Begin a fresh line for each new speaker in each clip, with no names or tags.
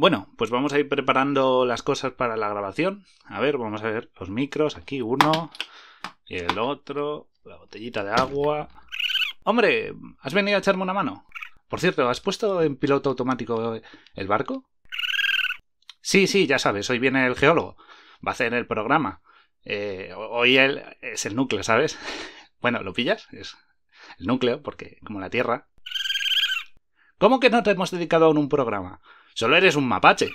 Bueno, pues vamos a ir preparando las cosas para la grabación. A ver, vamos a ver los micros. Aquí uno y el otro. La botellita de agua. Hombre, ¿has venido a echarme una mano? Por cierto, ¿has puesto en piloto automático el barco? Sí, sí, ya sabes, hoy viene el geólogo. Va a hacer el programa. Eh, hoy él es el núcleo, ¿sabes? Bueno, ¿lo pillas? Es el núcleo, porque como la Tierra. ¿Cómo que no te hemos dedicado aún un programa? Solo eres un mapache.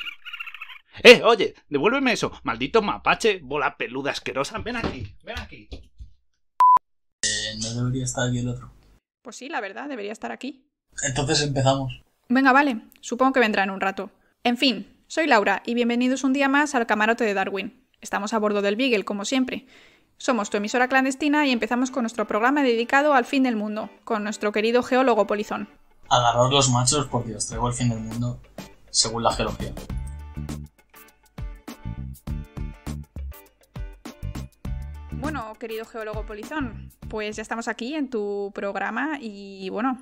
¡Eh, oye! Devuélveme eso. Maldito mapache, bola peluda asquerosa. Ven aquí,
ven aquí. Eh, no debería estar aquí el otro.
Pues sí, la verdad, debería estar aquí.
Entonces empezamos.
Venga,
vale. Supongo que
vendrá en un rato. En fin, soy Laura y bienvenidos un día más al camarote de Darwin. Estamos a bordo del Beagle, como siempre. Somos tu emisora clandestina y empezamos con nuestro programa dedicado al fin del mundo, con nuestro querido geólogo Polizón.
Agarraos los machos porque os traigo el fin del mundo según la geología.
Bueno, querido geólogo Polizón, pues ya estamos aquí en tu programa y bueno,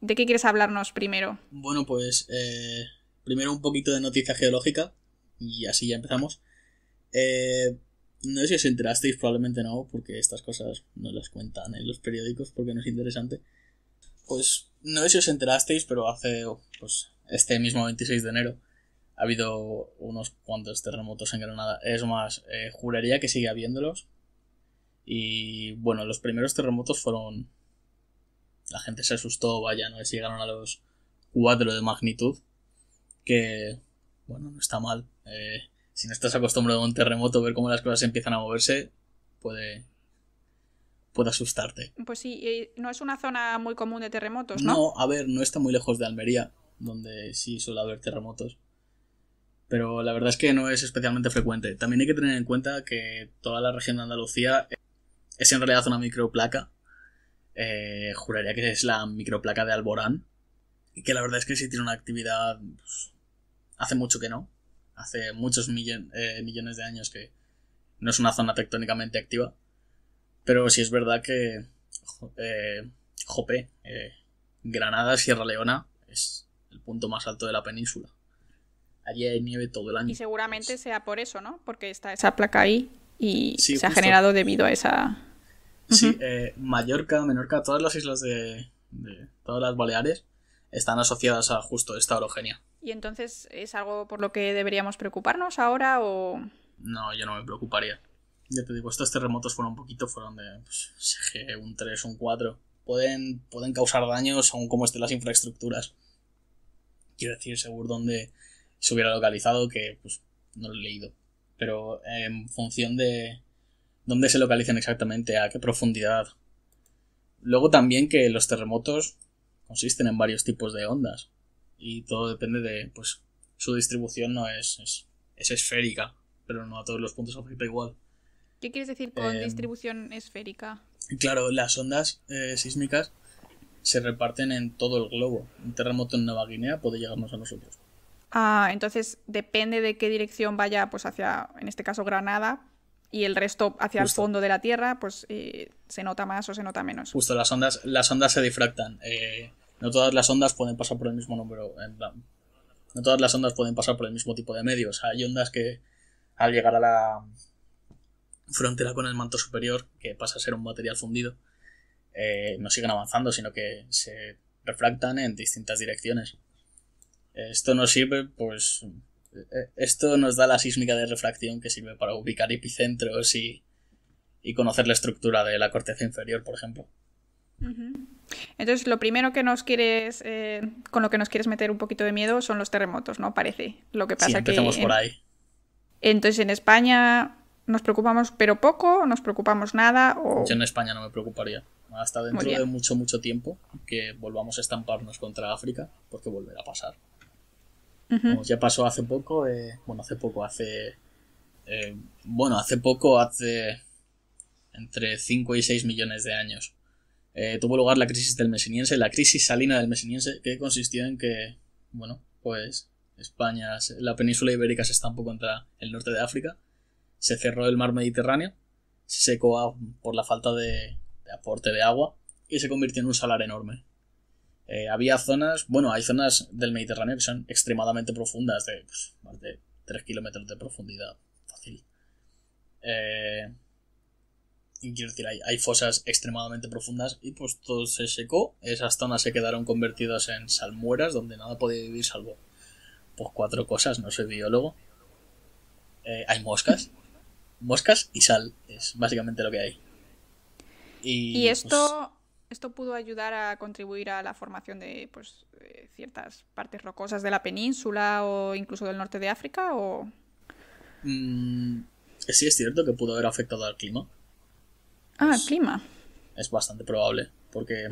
¿de qué quieres hablarnos primero?
Bueno, pues eh, primero un poquito de noticia geológica y así ya empezamos. Eh, no sé si os enterasteis, probablemente no, porque estas cosas no las cuentan en los periódicos porque no es interesante. Pues no sé si os enterasteis, pero hace pues, este mismo 26 de enero ha habido unos cuantos terremotos en Granada. Es más, eh, juraría que sigue habiéndolos. Y bueno, los primeros terremotos fueron... La gente se asustó, vaya, no es llegaron a los 4 de magnitud. Que, bueno, no está mal. Eh, si no estás acostumbrado a un terremoto, ver cómo las cosas empiezan a moverse puede, puede asustarte.
Pues sí, no es una zona muy común de terremotos, ¿no? No,
a ver, no está muy lejos de Almería donde sí suele haber terremotos. Pero la verdad es que no es especialmente frecuente. También hay que tener en cuenta que toda la región de Andalucía eh, es en realidad una microplaca. Eh, juraría que es la microplaca de Alborán. Y que la verdad es que sí tiene una actividad. Pues, hace mucho que no. Hace muchos eh, millones de años que no es una zona tectónicamente activa. Pero sí es verdad que. Eh, Jope, Granada, Sierra Leona, es el punto más alto de la península. Allí hay nieve todo el año. Y
seguramente sea por eso, ¿no? Porque está esa placa ahí y se ha generado debido a esa...
Sí, eh, Mallorca, Menorca, todas las islas de, todas las Baleares están asociadas a justo esta orogenia.
¿Y entonces es algo por lo que deberíamos preocuparnos ahora o...?
No, yo no me preocuparía. Ya te digo, estos terremotos fueron un poquito, fueron de pues, un 3, un 4. Pueden, pueden causar daños aún como estén las infraestructuras quiero decir seguro dónde se hubiera localizado, que pues no lo he leído. Pero eh, en función de dónde se localizan exactamente, a qué profundidad. Luego también que los terremotos consisten en varios tipos de ondas. Y todo depende de, pues, su distribución no es, es, es esférica, pero no a todos los puntos afecta igual.
¿Qué quieres decir con em, distribución esférica?
Claro, las ondas eh, sísmicas se reparten en todo el globo. Un terremoto en Nueva Guinea puede llegarnos a nosotros.
Ah, entonces depende de qué dirección vaya, pues hacia, en este caso, Granada y el resto hacia el fondo de la Tierra, pues eh, se nota más o se nota menos.
Justo, las ondas, las ondas se difractan. Eh, no todas las ondas pueden pasar por el mismo número, no todas las ondas pueden pasar por el mismo tipo de medios. Hay ondas que al llegar a la frontera con el manto superior, que pasa a ser un material fundido, eh, no siguen avanzando, sino que se refractan en distintas direcciones. Esto nos sirve, pues. Eh, esto nos da la sísmica de refracción que sirve para ubicar epicentros y, conocer la estructura de la corteza inferior, por ejemplo.
Entonces, lo primero que nos quieres, eh, con lo que nos quieres meter un poquito de miedo son los terremotos, ¿no? Parece. Lo que pasa sí, por ahí. Entonces, en España nos preocupamos, pero poco, nos preocupamos nada. O... Yo en
España no me preocuparía hasta dentro de mucho, mucho tiempo que volvamos a estamparnos contra África, porque volverá a pasar. Como ya pasó hace poco, eh, bueno, hace poco, hace. Eh, bueno, hace poco, hace entre 5 y 6 millones de años. Eh, tuvo lugar la crisis del Mesiniense, la crisis salina del Mesiniense, que consistió en que, bueno, pues España, la península ibérica se estampó contra el norte de África, se cerró el mar Mediterráneo, se secó por la falta de, aporte de agua y se convirtió en un salar enorme. Eh, había zonas, bueno, hay zonas del Mediterráneo que son extremadamente profundas, de pues, más de 3 kilómetros de profundidad, fácil. Eh, quiero decir, hay, fosas extremadamente profundas y pues todo se secó. Esas zonas se quedaron convertidas en salmueras donde nada podía vivir salvo pues cuatro cosas, no soy biólogo. Eh, hay moscas, moscas y sal, es básicamente lo que hay. Y, pues, esto,
esto pudo ayudar a contribuir a la formación de pues, eh, ciertas partes rocosas de la península o incluso del norte de África? O...
Mm, sí, es cierto que pudo haber afectado al clima.
Ah, clima.
Es bastante probable, porque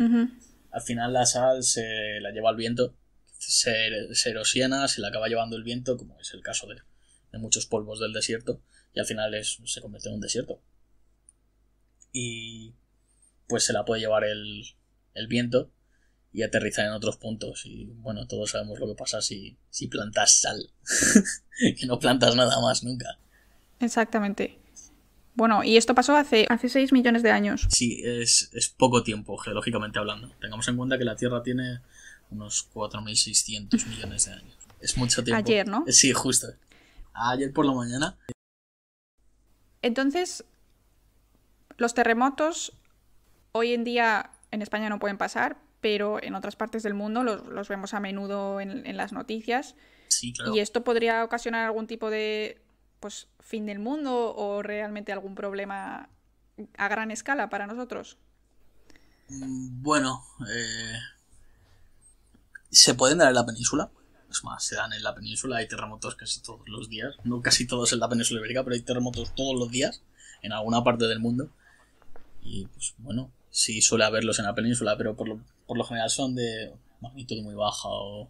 al final la sal se la lleva el viento, se, erosiona, se la acaba llevando el viento, como es el caso de, muchos polvos del desierto, y al final se convierte en un desierto. Y pues se la puede llevar el, viento y aterrizar en otros puntos. Y bueno, todos sabemos lo que pasa si, si plantas sal, que no plantas nada más nunca.
Exactamente. Bueno, y esto pasó hace, hace 6 millones de años.
Sí, es, es poco tiempo, geológicamente hablando. Tengamos en cuenta que la Tierra tiene unos 4.600 millones de años. Es mucho tiempo. Ayer, ¿no? Sí, justo. Ayer por la mañana.
Entonces, los terremotos Hoy en día en España no pueden pasar, pero en otras partes del mundo los, vemos a menudo en, las noticias.
Sí, claro. Y esto
podría ocasionar algún tipo de pues fin del mundo o realmente algún problema a gran escala para nosotros.
Mm, bueno, eh, se pueden dar en la península. Es más, se dan en la península. Hay terremotos casi todos los días. No casi todos en la península ibérica, pero hay terremotos todos los días en alguna parte del mundo. Y pues bueno, sí suele haberlos en la península, pero por lo, por lo general son de magnitud muy baja o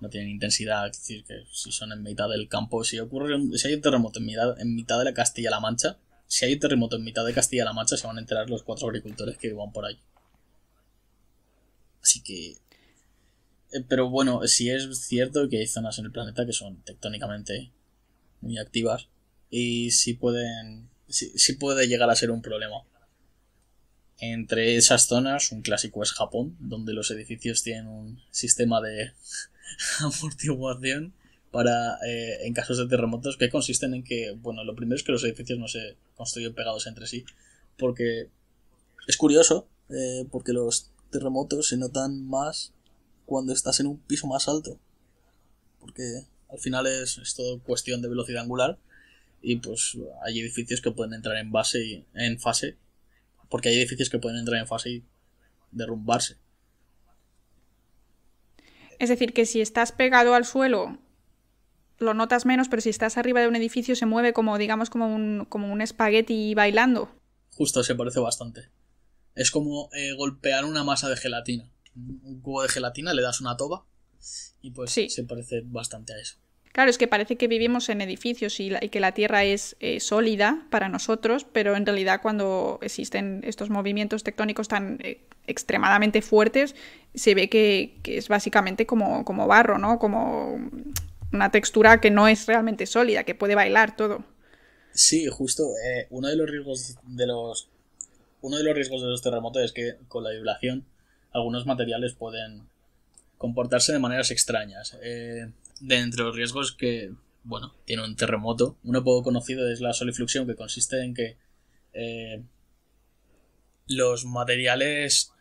no tienen intensidad. Es decir, que si son en mitad del campo, si ocurre si hay un terremoto en mitad, en mitad de la Castilla-La Mancha, si hay un terremoto en mitad de Castilla-La Mancha, se van a enterar los cuatro agricultores que van por ahí. Así que. Eh, pero bueno, si es cierto que hay zonas en el planeta que son tectónicamente muy activas y si pueden. si puede llegar a ser un problema. Entre esas zonas, un clásico es Japón, donde los edificios tienen un sistema de amortiguación para eh, en casos de terremotos que consisten en que, bueno, lo primero es que los edificios no se construyen pegados entre sí, porque es curioso, eh, porque los terremotos se notan más cuando estás en un piso más alto, porque al final es, es todo cuestión de velocidad angular y pues hay edificios que pueden entrar en base en fase porque hay edificios que pueden entrar en fase y derrumbarse.
Es decir, que si estás pegado al suelo lo notas menos, pero si estás arriba de un edificio se mueve como, digamos, como un, como un espagueti bailando.
Justo, se parece bastante. Es como eh, golpear una masa de gelatina. Un cubo de gelatina, le das una toba y pues se parece bastante a eso.
Claro, es que parece que vivimos en edificios y, que la Tierra es eh, sólida para nosotros, pero en realidad cuando existen estos movimientos tectónicos tan eh, extremadamente fuertes, se ve que, es básicamente como, como, barro, ¿no? Como una textura que no es realmente sólida, que puede bailar todo.
Sí, justo. Eh, uno de los riesgos de los. Uno de los riesgos de los terremotos es que con la vibración algunos materiales pueden comportarse de maneras extrañas de entre los riesgos que, bueno, tiene un terremoto. Uno poco conocido es la solifluxión, que consiste en que eh, los materiales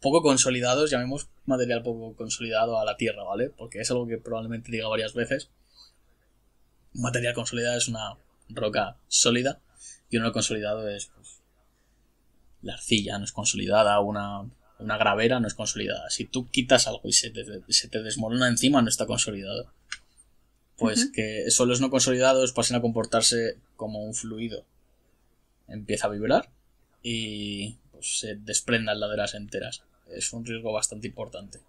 poco consolidados, llamemos material poco consolidado a la Tierra, ¿vale? Porque es algo que probablemente diga varias veces. Material consolidado es una roca sólida y uno consolidado es pues, la arcilla, no es consolidada, una una gravera no es consolidada. Si tú quitas algo y se te, desmorona encima, no está consolidado. Pues que que no consolidados pasen a comportarse como un fluido. Empieza a vibrar y pues, se desprendan laderas enteras. Es un riesgo bastante importante.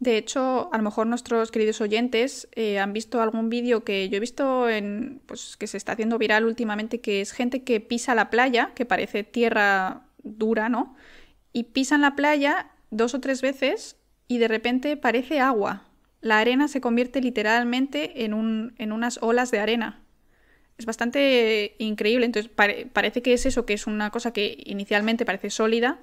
De hecho, a lo mejor nuestros queridos oyentes eh, han visto algún vídeo que yo he visto en, pues, que se está haciendo viral últimamente, que es gente que pisa la playa, que parece tierra dura, ¿no? y pisan la playa dos o tres veces y de repente parece agua. La arena se convierte literalmente en, un, en unas olas de arena. Es bastante increíble, entonces parece que es eso, que es una cosa que inicialmente parece sólida,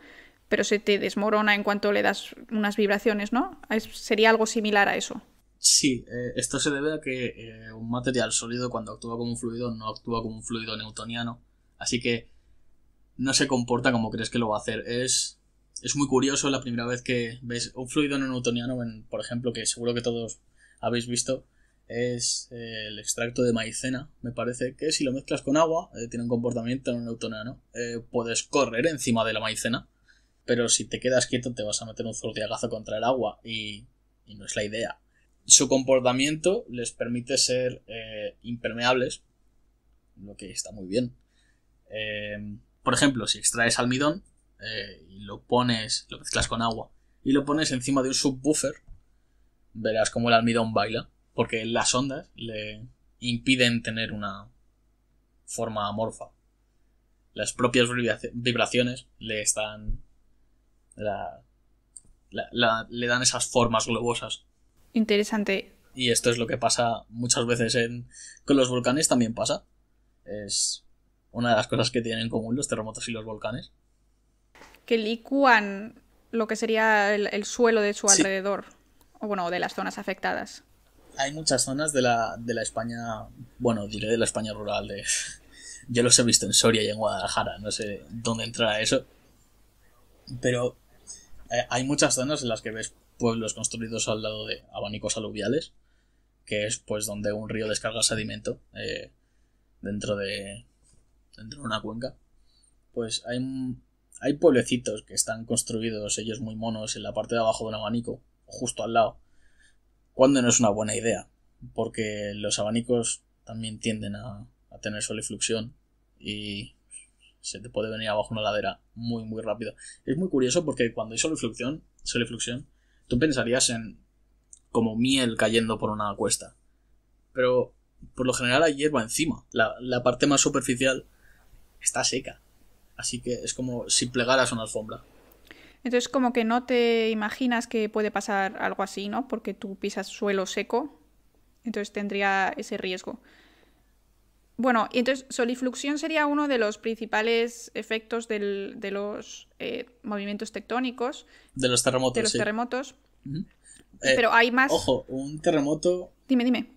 pero se te desmorona en cuanto le das unas vibraciones, ¿no? sería algo similar a eso.
Sí, eh, esto se debe a que eh, un material sólido cuando actúa como un fluido no actúa como un fluido newtoniano, así que no se comporta como crees que lo va a hacer. Es es muy curioso la primera vez que ves un fluido no newtoniano, por ejemplo, que seguro que todos habéis visto, es eh, el extracto de maicena. Me parece que si lo mezclas con agua, eh, tiene un comportamiento no newtoniano. Eh, puedes correr encima de la maicena, pero si te quedas quieto te vas a meter un zurdiagazo contra el agua y no es la idea. Su comportamiento les permite ser impermeables, lo que está muy bien. por ejemplo, si extraes almidón, eh, y lo pones, lo mezclas con agua y lo pones encima de un subwoofer, verás cómo el almidón baila, porque las ondas le impiden tener una forma amorfa. Las propias vibraciones le están... le dan esas formas globosas.
Interesante.
Y esto es lo que pasa muchas veces en, con los volcanes, también pasa. Es una de las cosas que tienen en común los terremotos y los volcanes
que licúan lo que sería el, suelo de su alrededor, o bueno, de las zonas afectadas.
Hay muchas zonas de la, de la España, bueno, diré de la España rural, de... yo los he visto en Soria y en Guadalajara, no sé dónde entrará eso, pero eh, hay muchas zonas en las que ves pueblos construidos al lado de abanicos aluviales, que es pues donde un río descarga sedimento eh, dentro de dentro de una cuenca. Pues hay un hay pueblecitos que están construidos ellos muy monos en la parte de abajo de un abanico, justo al lado. Cuando no es una buena idea, porque los abanicos también tienden a, tener solifluxión y se te puede venir abajo una ladera muy muy rápido. Es muy curioso porque cuando hay solifluxión, fluxión tú pensarías en como miel cayendo por una cuesta. Pero por lo general hay hierba encima. la parte más superficial está seca. Así que es como si plegaras una alfombra.
Entonces como que no te imaginas que puede pasar algo así, ¿no? Porque tú pisas suelo seco, entonces tendría ese riesgo. Bueno, y entonces solifluxión sería uno de los principales efectos de los eh, movimientos tectónicos.
De los terremotos. De los terremotos. Pero eh, hay más. Ojo, un terremoto. Dime, dime.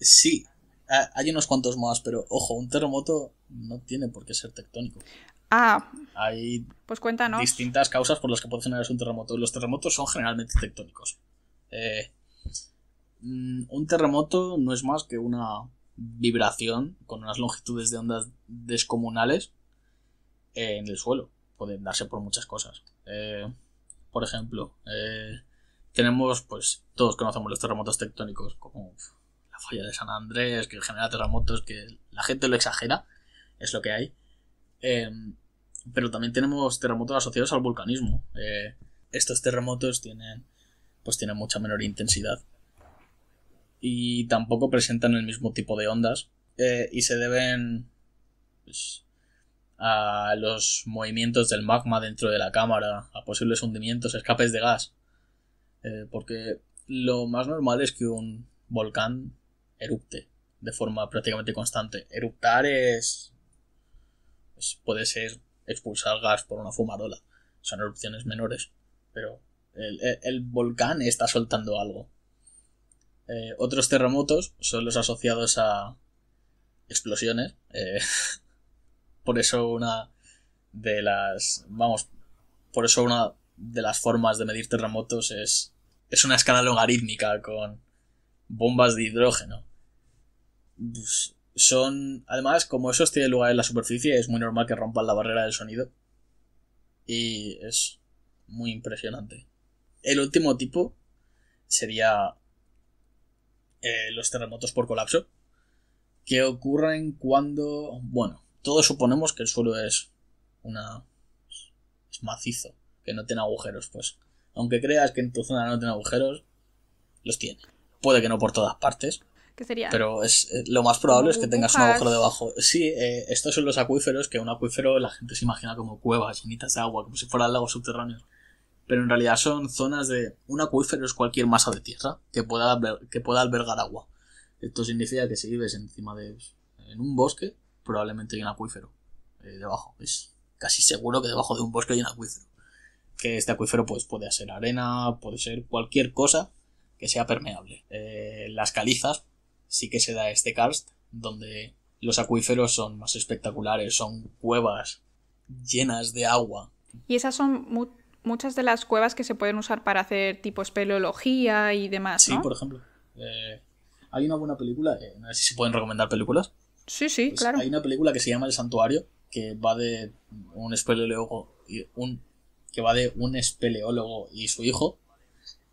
Sí, Ah, hay unos cuantos más, pero ojo, un terremoto no tiene por qué ser tectónico. Ah. Hay pues cuéntanos. distintas causas por las que puede generarse un terremoto. Los terremotos son generalmente tectónicos. Eh, mm, un terremoto no es más que una vibración con unas longitudes de ondas descomunales en el suelo. Pueden darse por muchas cosas. Eh, por ejemplo, eh, tenemos, pues, todos conocemos los terremotos tectónicos como la falla de San Andrés, que genera terremotos, que la gente lo exagera, es lo que hay. Eh, pero también tenemos terremotos asociados al volcanismo. Eh, estos terremotos tienen, pues tienen mucha menor intensidad y tampoco presentan el mismo tipo de ondas eh, y se deben pues, a los movimientos del magma dentro de la cámara, a posibles hundimientos, escapes de gas. porque lo más normal es que un volcán erupte de forma prácticamente constante. Eruptar es, puede ser expulsar gas por una fumarola. Son erupciones menores, pero el, volcán está soltando algo. Eh, otros terremotos son los asociados a explosiones. Eh, por eso una de las. Vamos, por eso una de las formas de medir terremotos es, es una escala logarítmica con bombas de hidrógeno. Pues, son, además, como esos tienen lugar en la superficie, es muy normal que rompan la barrera del sonido. Y es muy impresionante. El último tipo sería eh, los terremotos por colapso, que ocurren cuando, bueno, todos suponemos que el suelo es una... es macizo, que no tiene agujeros, pues. Aunque creas que en tu zona no tiene agujeros, los tiene puede que no por todas partes. Pero es, eh, lo más probable es que tengas un agujero debajo. Sí, eh, estos son los acuíferos, que un acuífero la gente se imagina como cuevas llenitas de agua, como si fuera fueran lago subterráneo. Pero en realidad son zonas de... Un acuífero es cualquier masa de tierra que pueda, que pueda albergar agua. Esto significa que si vives encima de... en un bosque, probablemente hay un acuífero eh, debajo. Es casi seguro que debajo de un bosque hay un acuífero. Que este acuífero pues puede ser arena, puede ser cualquier cosa que sea permeable. Eh, las calizas sí que se da este karst, donde los acuíferos son más espectaculares, son cuevas llenas de agua.
Y esas son muchas de las cuevas que se pueden usar para hacer tipo espeleología y demás. ¿no? Sí, por
ejemplo. Eh, hay una buena película, a no si se pueden recomendar películas. Sí, sí, claro. Hay una película que se llama El Santuario, que va de un espeleólogo y un que va de un espeleólogo y su hijo.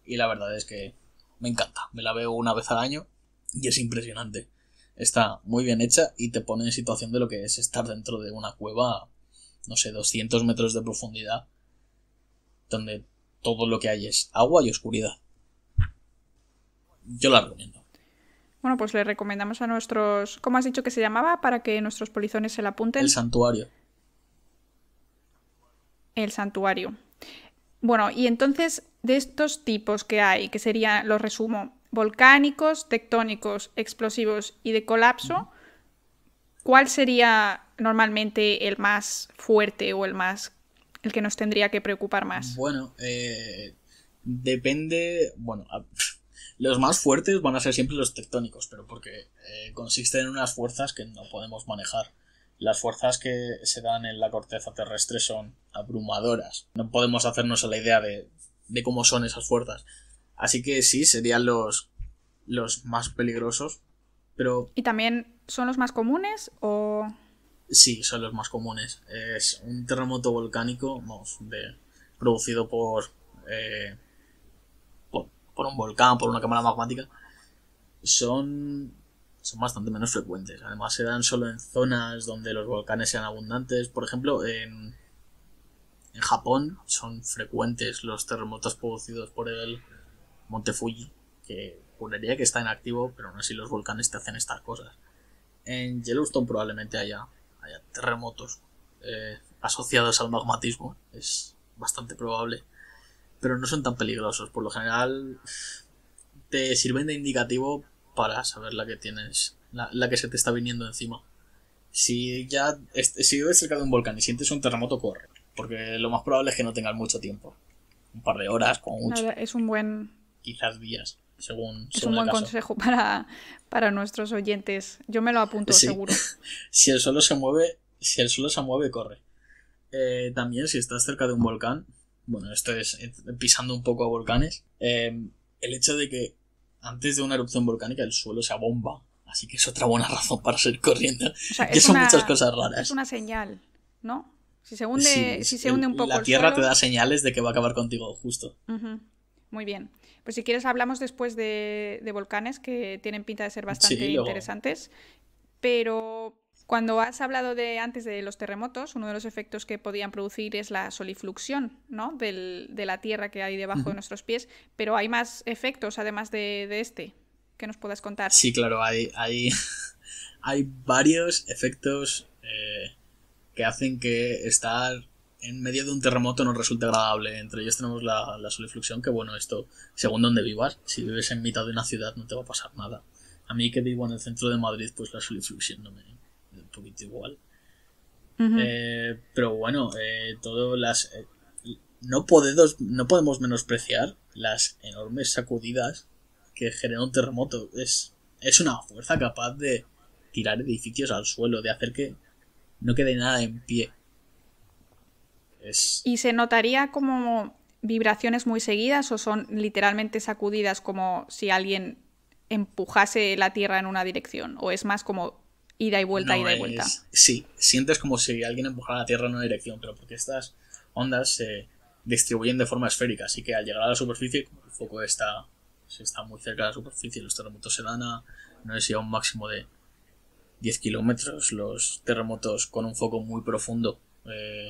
Y la verdad es que me encanta. Me la veo una vez al año y es impresionante. Está muy bien hecha y te pone en situación de lo que es estar dentro de una cueva, no sé, 200 metros de profundidad, donde todo lo que hay es agua y oscuridad. Yo la recomiendo.
Bueno, pues le recomendamos a nuestros... ¿Cómo has dicho que se llamaba? Para que nuestros polizones se la apunten. El santuario. El santuario. Bueno, y entonces de estos tipos que hay, que serían, lo resumo, volcánicos, tectónicos, explosivos y de colapso, ¿cuál sería normalmente el más fuerte o el más el que nos tendría que preocupar más?
Bueno, eh, depende, bueno, los más fuertes van a ser siempre los tectónicos, pero porque eh, consisten en unas fuerzas que no podemos manejar. Las fuerzas que se dan en la corteza terrestre son abrumadoras. No podemos hacernos la idea de, cómo son esas fuerzas. Así que sí, serían los, los más peligrosos. Pero...
¿Y también son los más comunes o...?
Sí, son los más comunes. Es un terremoto volcánico, vamos, de, producido por, eh, por un volcán, por una cámara magmática. Son son bastante menos frecuentes. Además, se dan solo en zonas donde los volcanes sean abundantes. Por ejemplo, en, Japón son frecuentes los terremotos producidos por el Monte Fuji, que juraría que está activo, pero aún así los volcanes te hacen estas cosas. En Yellowstone probablemente haya, haya terremotos eh, asociados al magmatismo, es bastante probable, pero no son tan peligrosos. Por lo general te sirven de indicativo para saber la que tienes, la, que se te está viniendo encima. Si ya, si vives cerca de un volcán y sientes un terremoto, corre, porque lo más probable es que no tengas mucho tiempo. Un par de horas, como mucho.
Es un buen...
Quizás días, según... Es un buen consejo
para, para nuestros oyentes. Yo me lo apunto seguro.
si el suelo se mueve, si el suelo se mueve, corre. Eh, también si estás cerca de un volcán, bueno, esto es eh, pisando un poco a volcanes, eh, el hecho de que antes de una erupción volcánica el suelo se abomba. Así que es otra buena razón para salir corriendo. O sea, que son muchas cosas raras. Es
una señal, ¿no? Si se hunde, si se hunde un poco. La Tierra te
da señales de que va a acabar contigo, justo.
Muy bien. Pues si quieres hablamos después de, volcanes que tienen pinta de ser bastante interesantes. Pero cuando has hablado de, antes de los terremotos, uno de los efectos que podían producir es la solifluxión de la tierra que hay debajo de nuestros pies, pero hay más efectos además de, este que nos puedas contar. Sí,
claro, hay, hay, varios efectos eh, que hacen que estar en medio de un terremoto no resulte agradable. Entre ellos tenemos la, la solifluxión, que bueno, esto, según donde vivas, si vives en mitad de una ciudad no te va a pasar nada. A mí que vivo en el centro de Madrid, pues la solifluxión no me, poquito igual. Eh, pero bueno, eh, todas las. Eh, no, podemos, no podemos menospreciar las enormes sacudidas que genera un terremoto. Es, es una fuerza capaz de tirar edificios al suelo, de hacer que no quede nada en pie.
Y se notaría como vibraciones muy seguidas o son literalmente sacudidas como si alguien empujase la tierra en una dirección o es más como ida y vuelta, y ida y vuelta.
sí, sientes como si alguien empujara la Tierra en una dirección, pero porque estas ondas se distribuyen de forma esférica, así que al llegar a la superficie, el foco está, se está muy cerca de la superficie, los terremotos se dan a, no sé si a un máximo de 10 kilómetros, los terremotos con un foco muy profundo. Eh,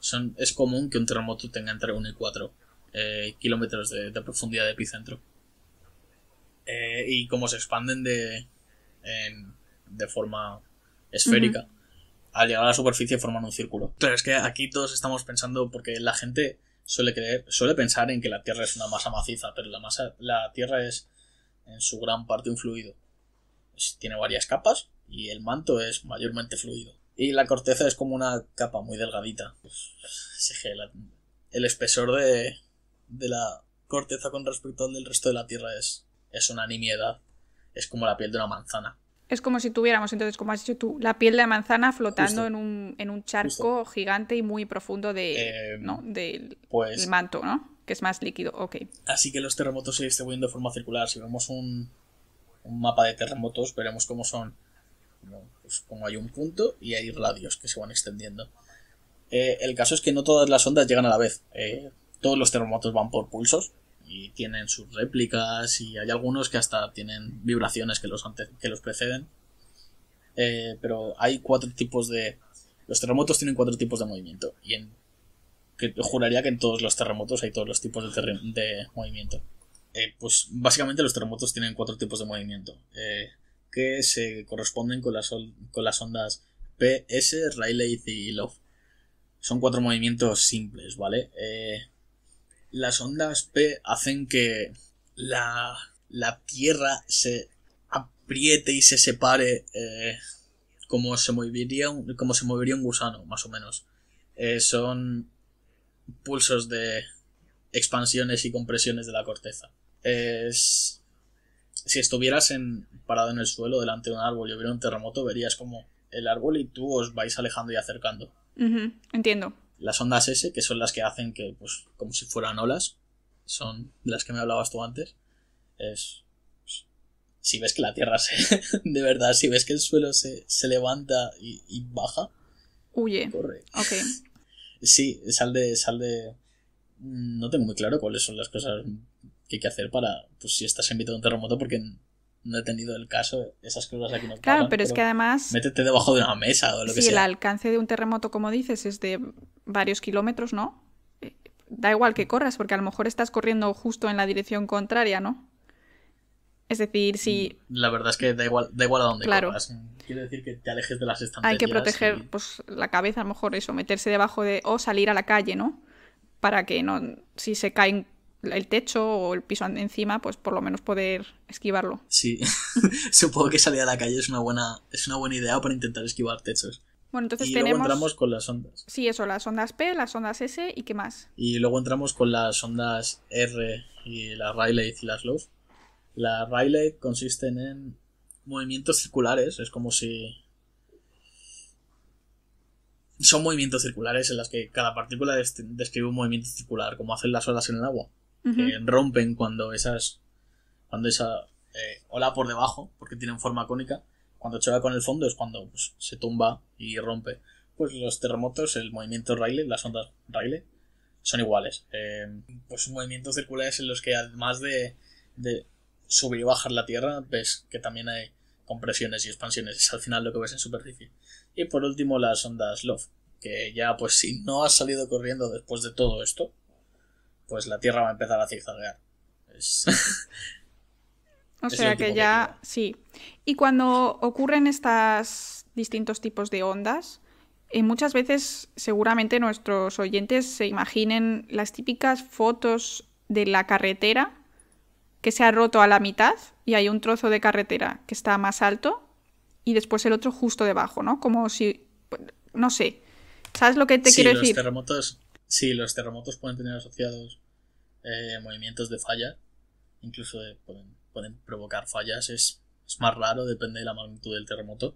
son, es común que un terremoto tenga entre 1 y 4 eh, kilómetros de, profundidad de epicentro. Eh, y como se expanden de, de forma esférica. Al llegar a la superficie forman un círculo. pero es que aquí todos estamos pensando, porque la gente suele creer, suele pensar en que la Tierra es una masa maciza, pero la masa, la Tierra es en su gran parte un fluido. tiene varias capas y el manto es mayormente fluido. Y la corteza es como una capa muy delgadita. Pues, el espesor de, la corteza con respecto al del resto de la Tierra es, es una nimiedad. Es como la piel de una manzana.
Es como si tuviéramos, entonces, como has dicho tú, la piel de manzana flotando en, un, en un charco gigante y muy profundo de, em,
pues del manto,
¿no? Que es más líquido, okay
Así que los terremotos se distribuyen de forma circular. Si vemos un, un mapa de terremotos, veremos cómo son. Pues como hay un punto y hay radios que se van extendiendo. Eh, el caso es que no todas las ondas llegan a la vez. Eh. todos los terremotos van por pulsos, y tienen sus réplicas y hay algunos que hasta tienen vibraciones que los, que los preceden. Eh, pero hay cuatro tipos de... Los terremotos tienen cuatro tipos de movimiento y en, que juraría que en todos los terremotos hay todos los tipos de, de movimiento. Eh, pues básicamente los terremotos tienen cuatro tipos de movimiento eh, que se corresponden con las, con las ondas PS, Rayleigh y Love. Son cuatro movimientos simples, ¿vale? Eh, las ondas P hacen que la, Tierra se apriete y se separe eh, como, se movería un, como se movería un gusano, más o menos. Eh, son pulsos de expansiones y compresiones de la corteza. si estuvieras en, parado en el suelo delante de un árbol y hubiera un terremoto, verías como el árbol y tú os vais alejando y acercando. Entiendo las ondas S, que son las que hacen que, pues, como si fueran olas, son de las que me hablabas tú antes, es... Pues, si ves que la Tierra se... de verdad, si ves que el suelo se, se levanta y, baja... Huye. Corre. Ok. Sí, sal de, sal de... No tengo muy claro cuáles son las cosas que hay que hacer para, pues, si estás en mitad de un terremoto, porque no he tenido el caso, esas cosas aquí no Claro, pero es que además... Métete debajo de una mesa o lo que sea. si el
alcance de un terremoto, como dices, es de varios kilómetros, ¿no? Eh, da igual que corras, porque a lo mejor estás corriendo justo en la dirección contraria, ¿no? Es decir, si...
Mm, la verdad es que da igual, da igual a dónde corras. Quiere decir que te alejes de las estanterías. Hay que proteger
pues, la cabeza, a lo mejor eso, meterse debajo de... o salir a la calle, ¿no? Para que no... si se caen el techo o el piso encima, pues por lo menos poder esquivarlo.
Sí, supongo que salir a la calle es una buena, es una buena idea para intentar esquivar techos.
Bueno, entonces y luego entramos
con las ondas.
Sí, eso, las ondas P, las ondas S y qué más.
Y luego entramos con las ondas R y las Rayleigh y las Love. Las Rayleigh consisten en movimientos circulares, es como si son movimientos circulares en las que cada partícula describe un movimiento circular, como hacen las olas en el agua que rompen cuando esas cuando esa eh, ola por debajo, porque tienen forma cónica, cuando choca con el fondo es cuando pues, se tumba y rompe. Pues los terremotos, el movimiento Rayleigh, las ondas Rayleigh, son iguales. Eh, pues movimientos circulares en los que además de, de subir y bajar la Tierra, ves que también hay compresiones y expansiones. Es al final lo que ves en superficie. Y por último, las ondas Love, que ya pues si no ha salido corriendo después de todo esto, pues la Tierra va a empezar a zigzaguear. o sea que
ya, sí. Y cuando ocurren estos distintos tipos de ondas, eh, muchas veces seguramente nuestros oyentes se imaginen las típicas fotos de la carretera que se ha roto a la mitad y hay un trozo de carretera que está más alto y después el otro justo debajo, ¿no? Como si, no sé, ¿sabes lo que te sí, quiero los decir?
Terremotos, Sí, los terremotos pueden tener asociados eh, movimientos de falla, incluso eh, pueden, provocar fallas, es, más raro, depende de la magnitud del terremoto,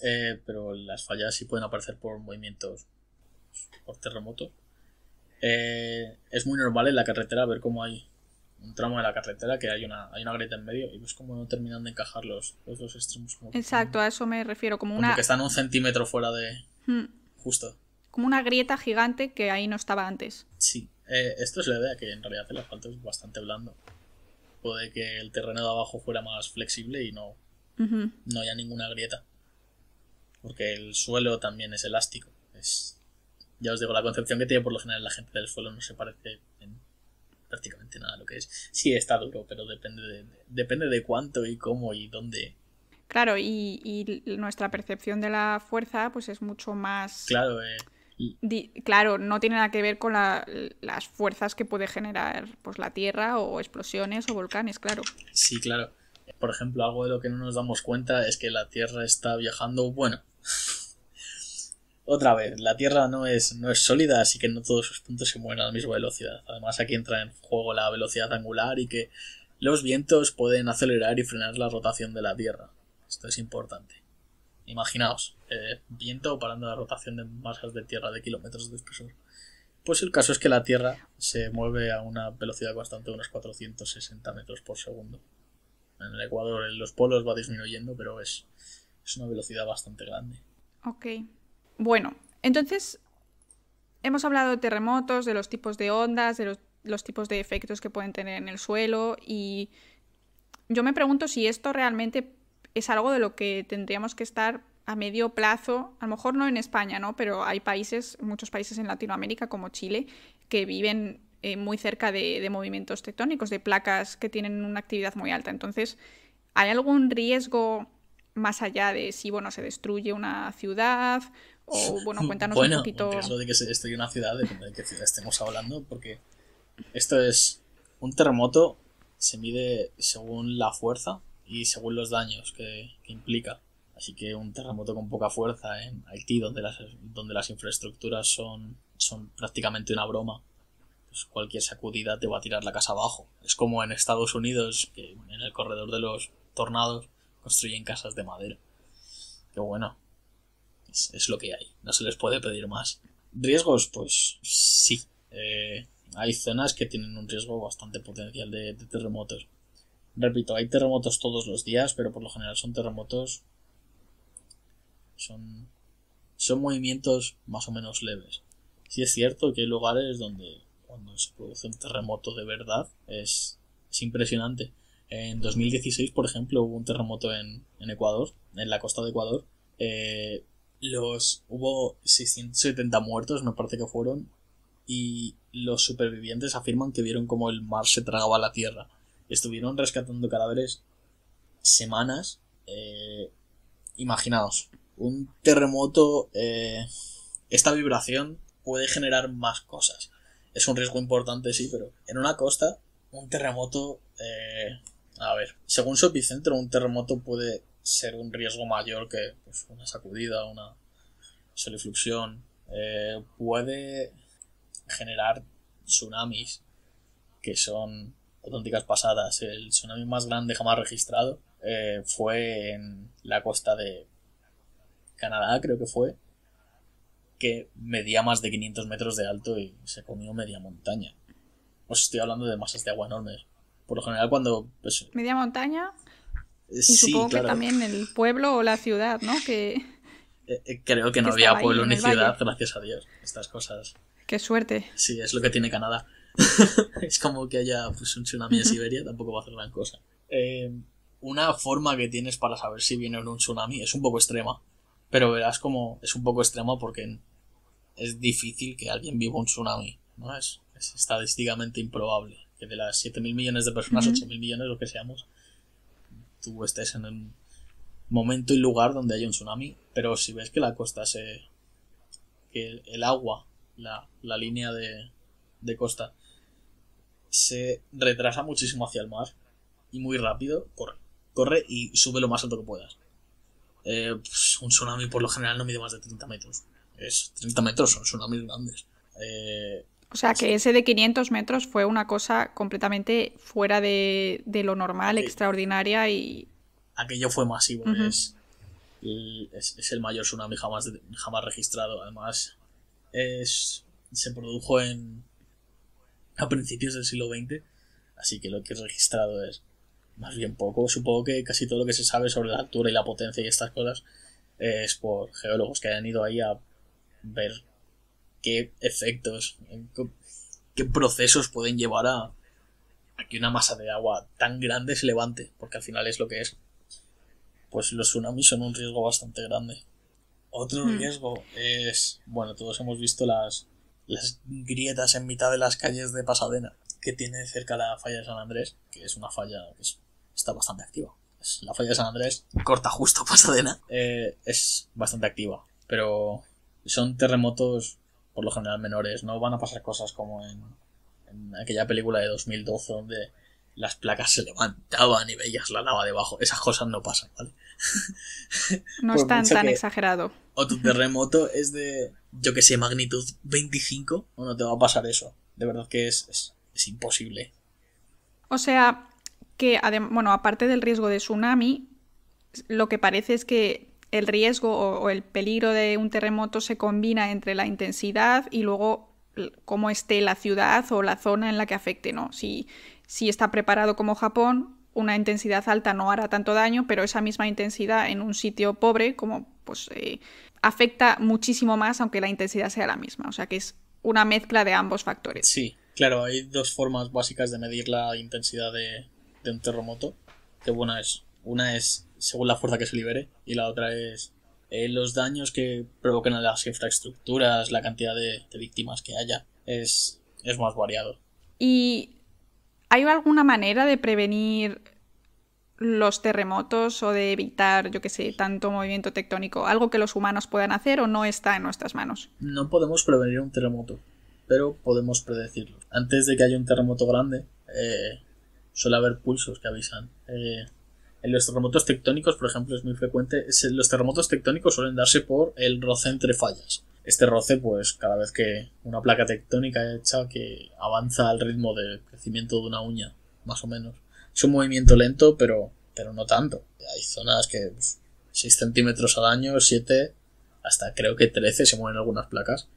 eh, pero las fallas sí pueden aparecer por movimientos, por terremoto. es muy normal en la carretera ver cómo hay un tramo de la carretera que hay una, hay una grieta en medio y ves cómo no terminan de encajar los, dos extremos. Exacto, a
eso me refiero, como, como una... que están un
centímetro fuera de... Hmm. Justo
como una grieta gigante que ahí no estaba antes.
Sí, eh, esto es la idea, que en realidad el asfalto es bastante blando. Puede que el terreno de abajo fuera más flexible y no,
no
haya ninguna grieta. Porque el suelo también es elástico. Es, ya os digo, la concepción que tiene por lo general la gente del suelo no se parece en prácticamente nada a lo que es. Sí, está duro, pero depende de, depende de cuánto y cómo y dónde
Claro, y, nuestra percepción de la fuerza pues es mucho más... Claro, eh, Mm. claro, no tiene nada que ver con las fuerzas que puede generar pues, la Tierra o explosiones o volcanes, claro.
Sí, claro. Por ejemplo, algo de lo que no nos damos cuenta es que la Tierra está viajando, bueno. Otra vez, la Tierra no es, no es sólida, así que no todos sus puntos se mueven a la misma velocidad. Además, aquí entra en juego la velocidad angular y que los vientos pueden acelerar y frenar la rotación de la Tierra. Esto es importante. Imaginaos, eh, viento parando la rotación de masas de tierra de kilómetros de espesor. Pues el caso es que la Tierra se mueve a una velocidad constante de unos 460 metros por segundo. En el Ecuador, en los polos va disminuyendo, pero es, es una velocidad bastante grande.
Ok. Bueno, entonces hemos hablado de terremotos, de los tipos de ondas, de los tipos de efectos que pueden tener en el suelo y yo me pregunto si esto realmente es algo de lo que tendríamos que estar a medio plazo, a lo mejor no en España, ¿no? Pero hay países, muchos países en Latinoamérica como Chile, que viven eh, muy cerca de, movimientos tectónicos, de placas que tienen una actividad muy alta. Entonces, ¿hay algún riesgo más allá de si, bueno, se destruye una ciudad? O, bueno, cuéntanos un poquito...
de que se destruye una ciudad, de qué ciudad estemos hablando, porque esto es... Un terremoto se mide según la fuerza y según los daños que, implica. Así que un terremoto con poca fuerza en ¿eh? Haití, donde las, donde las infraestructuras son, son prácticamente una broma, pues cualquier sacudida te va a tirar la casa abajo. Es como en Estados Unidos, que en el corredor de los tornados construyen casas de madera. Que bueno, es, lo que hay, no se les puede pedir más. ¿Riesgos? Pues sí. Eh, hay zonas que tienen un riesgo bastante potencial de terremotos. Repito, hay terremotos todos los días, pero por lo general son terremotos. Son. movimientos más o menos leves. Sí es cierto que hay lugares donde cuando se produce un terremoto de verdad es, es impresionante. En 2016, por ejemplo, hubo un terremoto en, en Ecuador, en la costa de Ecuador. Eh, los hubo 670 muertos, me parece que fueron, y los supervivientes afirman que vieron como el mar se tragaba la tierra estuvieron rescatando cadáveres semanas. Eh, imaginaos, un terremoto, eh, esta vibración puede generar más cosas. Es un riesgo importante, sí, pero en una costa, un terremoto... Eh, a ver, según su epicentro, un terremoto puede ser un riesgo mayor que pues, una sacudida, una solifluxión. Eh, puede generar tsunamis que son auténticas pasadas. El tsunami más grande jamás registrado eh, fue en la costa de Canadá, creo que fue, que medía más de 500 metros de alto y se comió media montaña. Os estoy hablando de masas de agua enormes. Por lo general cuando... Pues,
media montaña.
y supongo que también
el pueblo o la ciudad, ¿no? Que...
Eh, eh, creo que no había pueblo ni ciudad, gracias a Dios. Estas cosas. Qué suerte. Sí, es lo que tiene Canadá. es como que haya pues, un tsunami en Siberia, tampoco va a hacer gran cosa. Eh, una forma que tienes para saber si viene un tsunami es un poco extrema, pero verás como es un poco extrema porque es difícil que alguien viva un tsunami, ¿no? Es, estadísticamente improbable que de las 7.000 millones de personas, mil 8.000 millones, lo que seamos, tú estés en el momento y lugar donde hay un tsunami, pero si ves que la costa se... que el, agua, la, línea de, de costa se retrasa muchísimo hacia el mar y muy rápido corre. Corre y sube lo más alto que puedas. Eh, pues, un tsunami por lo general no mide más de 30 metros. Es, 30 metros son tsunamis grandes. Eh, o sea, que
ese de 500 metros fue una cosa completamente fuera de, lo normal, extraordinaria y...
Aquello fue masivo, es, es, el mayor tsunami jamás, jamás registrado. Además, es, se produjo en, a principios del siglo XX, así que lo que he registrado es más bien poco. Supongo que casi todo lo que se sabe sobre la altura y la potencia y estas cosas es por geólogos que hayan ido ahí a ver qué efectos, qué procesos pueden llevar a, a que una masa de agua tan grande se levante, porque al final es lo que es. Pues los tsunamis son un riesgo bastante grande. Otro hmm. riesgo es, bueno, todos hemos visto las las grietas en mitad de las calles de Pasadena que tiene cerca la falla de San Andrés, que es una falla que está bastante activa. la falla de San Andrés corta justo Pasadena. Eh, es bastante activa, pero son terremotos por lo general menores. No van a pasar cosas como en, en aquella película de 2012 donde las placas se levantaban y veías la lava debajo. Esas cosas no pasan, ¿vale?
No es tan, tan exagerado.
tu terremoto es de, yo que sé, magnitud 25, o no te va a pasar eso. De verdad que es, es, imposible.
O sea, que, bueno, aparte del riesgo de tsunami, lo que parece es que el riesgo o, el peligro de un terremoto se combina entre la intensidad y luego cómo esté la ciudad o la zona en la que afecte, ¿no? Si, si está preparado como Japón, una intensidad alta no hará tanto daño, pero esa misma intensidad en un sitio pobre, como pues eh, afecta muchísimo más, aunque la intensidad sea la misma. O sea que es una mezcla de ambos factores.
Sí, claro, hay dos formas básicas de medir la intensidad de, un terremoto. que buena es. Una es según la fuerza que se libere, y la otra es eh, los daños que provocan a las infraestructuras, la cantidad de, víctimas que haya. Es, es más variado.
Y ¿Hay alguna manera de prevenir los terremotos o de evitar, yo qué sé, tanto movimiento tectónico? ¿Algo que los humanos puedan hacer o no está en nuestras manos?
No podemos prevenir un terremoto, pero podemos predecirlo. Antes de que haya un terremoto grande, eh, suele haber pulsos que avisan. Eh, en los terremotos tectónicos, por ejemplo, es muy frecuente. Los terremotos tectónicos suelen darse por el roce entre fallas este roce, pues cada vez que una placa tectónica hecha eh, que avanza al ritmo del crecimiento de una uña, más o menos. Es un movimiento lento, pero, pero no tanto. Hay zonas que seis 6 centímetros al año, 7, hasta creo que 13 se mueven algunas placas.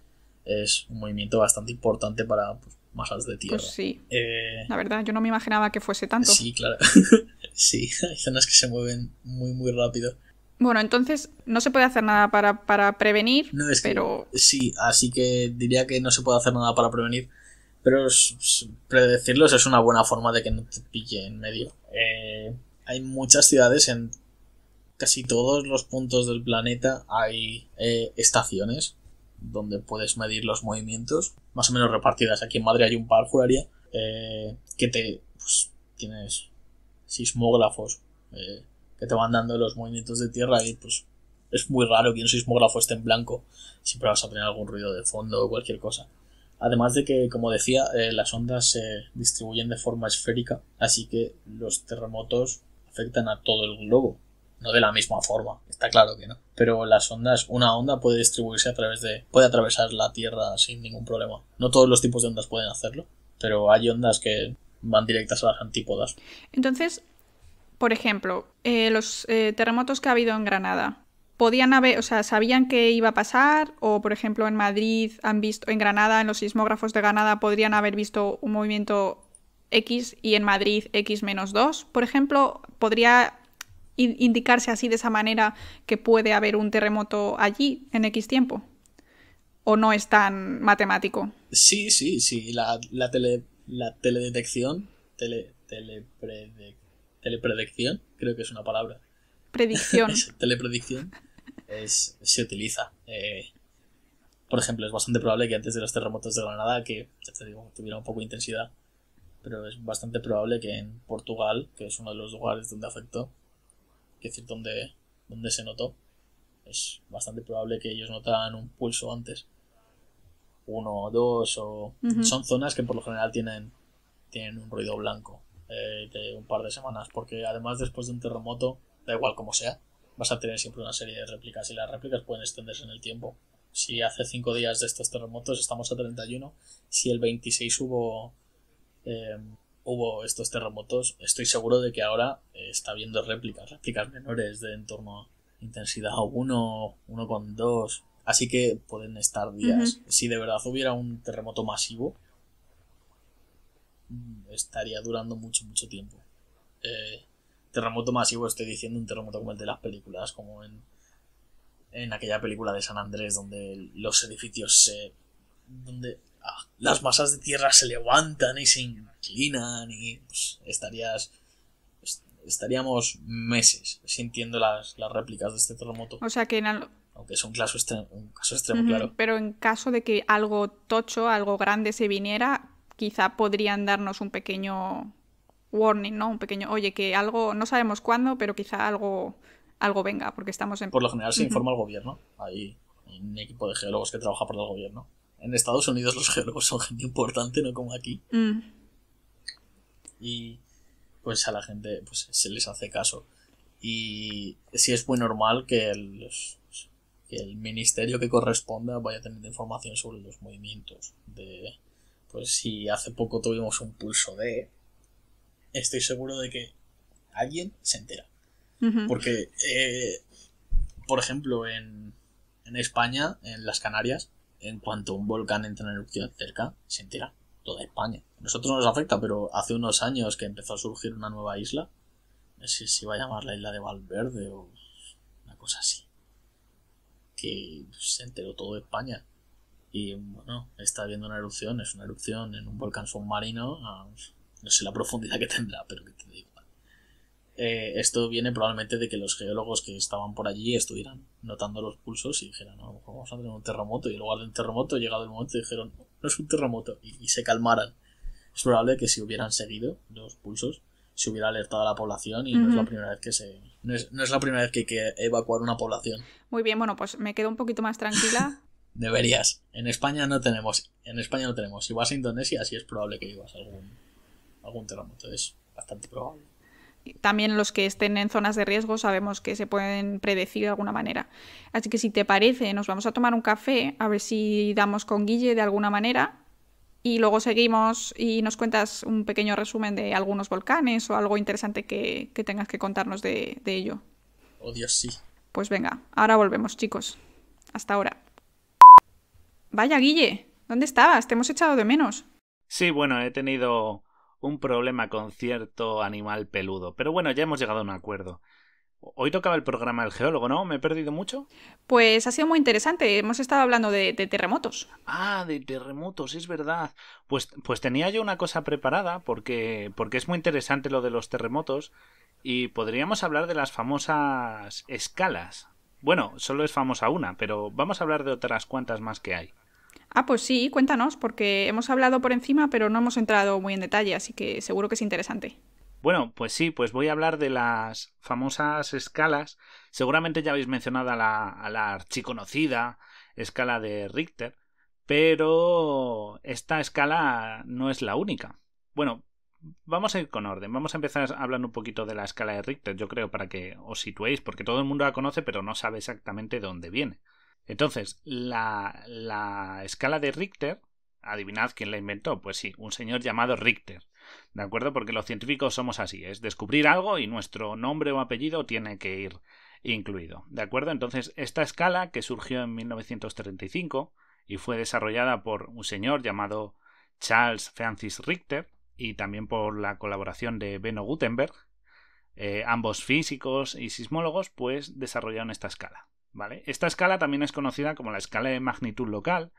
Es un movimiento bastante importante para pues, masas de tierra. Pues sí. Eh, La verdad,
yo no me imaginaba que fuese tanto. Sí,
claro. sí, hay zonas que se mueven muy, muy rápido.
Bueno, entonces no se puede hacer nada para, para prevenir, pero...
sí, así que diría que no se puede hacer nada para prevenir, pero predecirlos es una buena forma de que no te pille en medio. Eh, hay muchas ciudades en casi todos los puntos del planeta hay eh, estaciones donde puedes medir los movimientos, más o menos repartidas. Aquí en Madrid hay un par, juraría, eh, que te... Pues, tienes sismógrafos, eh, que te van dando los movimientos de tierra y pues es muy raro que un sismógrafo esté en blanco, siempre vas a tener algún ruido de fondo o cualquier cosa. Además de que, como decía, eh, las ondas se distribuyen de forma esférica, así que los terremotos afectan a todo el globo, no de la misma forma, está claro que no. Pero las ondas, una onda puede distribuirse a través de, puede atravesar la Tierra sin ningún problema. No todos los tipos de ondas pueden hacerlo, pero hay ondas que van directas a las antípodas.
Entonces, por ejemplo, eh, los eh, terremotos que ha habido en Granada, podían haber, o sea, sabían que iba a pasar, o por ejemplo en Madrid han visto, en Granada, en los sismógrafos de Granada podrían haber visto un movimiento X y en Madrid X menos 2, por ejemplo, podría indicarse así de esa manera que puede haber un terremoto allí en X tiempo. ¿O no es tan matemático?
Sí, sí, sí. La, tele, la teledetección, tele, telepredicción, creo que es una palabra. Predicción. telepredicción es, se utiliza. Eh, por ejemplo, es bastante probable que antes de los terremotos de Granada, que ya te digo, tuviera un poco de intensidad, pero es bastante probable que en Portugal, que es uno de los lugares donde afectó, que decir, donde, donde se notó, es bastante probable que ellos notaran un pulso antes. Uno o dos, o. Son zonas que por lo general tienen, tienen un ruido blanco. Eh, de un par de semanas, porque además después de un terremoto, da igual como sea, vas a tener siempre una serie de réplicas y las réplicas pueden extenderse en el tiempo. Si hace 5 días de estos terremotos estamos a 31, si el 26 hubo, eh, hubo estos terremotos, estoy seguro de que ahora eh, está habiendo réplicas, réplicas menores de entorno torno a intensidad 1, 1,2. Así que pueden estar días. Si de verdad hubiera un terremoto masivo, Mm, estaría durando mucho, mucho tiempo. Eh, terremoto masivo, estoy diciendo un terremoto como el de las películas, como en, en aquella película de San Andrés, donde los edificios se. donde ah, las masas de tierra se levantan y se inclinan, y pues, estarías. estaríamos meses sintiendo las, réplicas de este terremoto. O sea que aunque es un caso extremo, claro.
Pero en caso de que algo tocho, algo grande se viniera, quizá podrían darnos un pequeño warning, ¿no? Un pequeño, oye, que algo, no sabemos cuándo, pero quizá algo, algo venga, porque estamos en... Por lo general se informa al
gobierno, hay, un equipo de geólogos que trabaja para el gobierno. En Estados Unidos los geólogos son gente importante, no como aquí. Mm. Y pues a la gente pues, se les hace caso. Y sí es muy normal que que el ministerio que corresponda vaya teniendo información sobre los movimientos de, pues si hace poco tuvimos un pulso de, estoy seguro de que alguien se entera. Porque, eh, por ejemplo, en, en, España, en las Canarias, en cuanto un volcán entra en erupción cerca, se entera toda España. A nosotros no nos afecta, pero hace unos años que empezó a surgir una nueva isla, no sé si va iba a llamar la isla de Valverde o una cosa así, que se enteró todo España y bueno, está habiendo una erupción, es una erupción en un volcán submarino, no sé la profundidad que tendrá, pero que te da igual. Eh, esto viene probablemente de que los geólogos que estaban por allí estuvieran notando los pulsos y dijeran, no, vamos a tener un terremoto, y luego lugar del terremoto, llegado el momento, dijeron, no, es un terremoto, y, se calmaran. Es probable que si hubieran seguido los pulsos, se hubiera alertado a la población y no es la primera vez que se... No es, no es la primera vez que hay que evacuar una población.
Muy bien, bueno, pues me quedo un poquito más tranquila
Deberías. En España no tenemos. En España no tenemos. Si vas a Indonesia, sí es probable que llevas algún, algún terremoto. Es bastante probable.
También los que estén en zonas de riesgo sabemos que se pueden predecir de alguna manera. Así que si te parece, nos vamos a tomar un café, a ver si damos con Guille de alguna manera. Y luego seguimos y nos cuentas un pequeño resumen de algunos volcanes o algo interesante que, tengas que contarnos de, ello. Oh sí. Pues venga, ahora volvemos, chicos. Hasta ahora. Vaya, Guille, ¿dónde estabas? Te hemos echado de menos.
Sí, bueno, he tenido un problema con cierto animal peludo, pero bueno, ya hemos llegado a un acuerdo. Hoy tocaba el programa El Geólogo, ¿no? ¿Me he perdido mucho?
Pues ha sido muy interesante. Hemos estado hablando de, terremotos.
Ah, de terremotos, es verdad. Pues, pues tenía yo una cosa preparada porque, porque es muy interesante lo de los terremotos y podríamos hablar de las famosas escalas. Bueno, solo es famosa una, pero vamos a hablar de otras cuantas más que hay.
Ah, pues sí, cuéntanos, porque hemos hablado por encima, pero no hemos entrado muy en detalle, así que seguro que es interesante.
Bueno, pues sí, pues voy a hablar de las famosas escalas. Seguramente ya habéis mencionado a la, archiconocida escala de Richter, pero esta escala no es la única. Bueno, vamos a ir con orden. Vamos a empezar hablando un poquito de la escala de Richter, yo creo, para que os situéis, porque todo el mundo la conoce, pero no sabe exactamente de dónde viene. Entonces, la, escala de Richter, adivinad quién la inventó. Pues sí, un señor llamado Richter. ¿De acuerdo? Porque los científicos somos así, es descubrir algo y nuestro nombre o apellido tiene que ir incluido. ¿De acuerdo? Entonces, esta escala que surgió en 1935 y fue desarrollada por un señor llamado Charles Francis Richter y también por la colaboración de Beno Gutenberg, eh, ambos físicos y sismólogos, pues desarrollaron esta escala. Esta escala también es conocida como la escala de magnitud local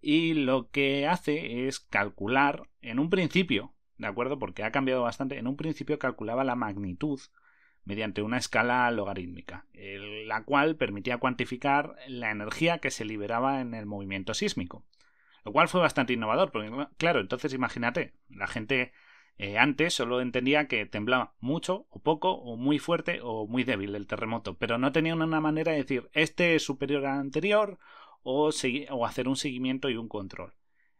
y lo que hace es calcular en un principio, ¿de acuerdo? Porque ha cambiado bastante, en un principio calculaba la magnitud mediante una escala logarítmica, la cual permitía cuantificar la energía que se liberaba en el movimiento sísmico. Lo cual fue bastante innovador, porque claro, entonces imagínate, la gente eh, antes solo entendía que temblaba mucho o poco o muy fuerte o muy débil el terremoto, pero no tenía una manera de decir este es superior al anterior o, hacer un seguimiento y un control.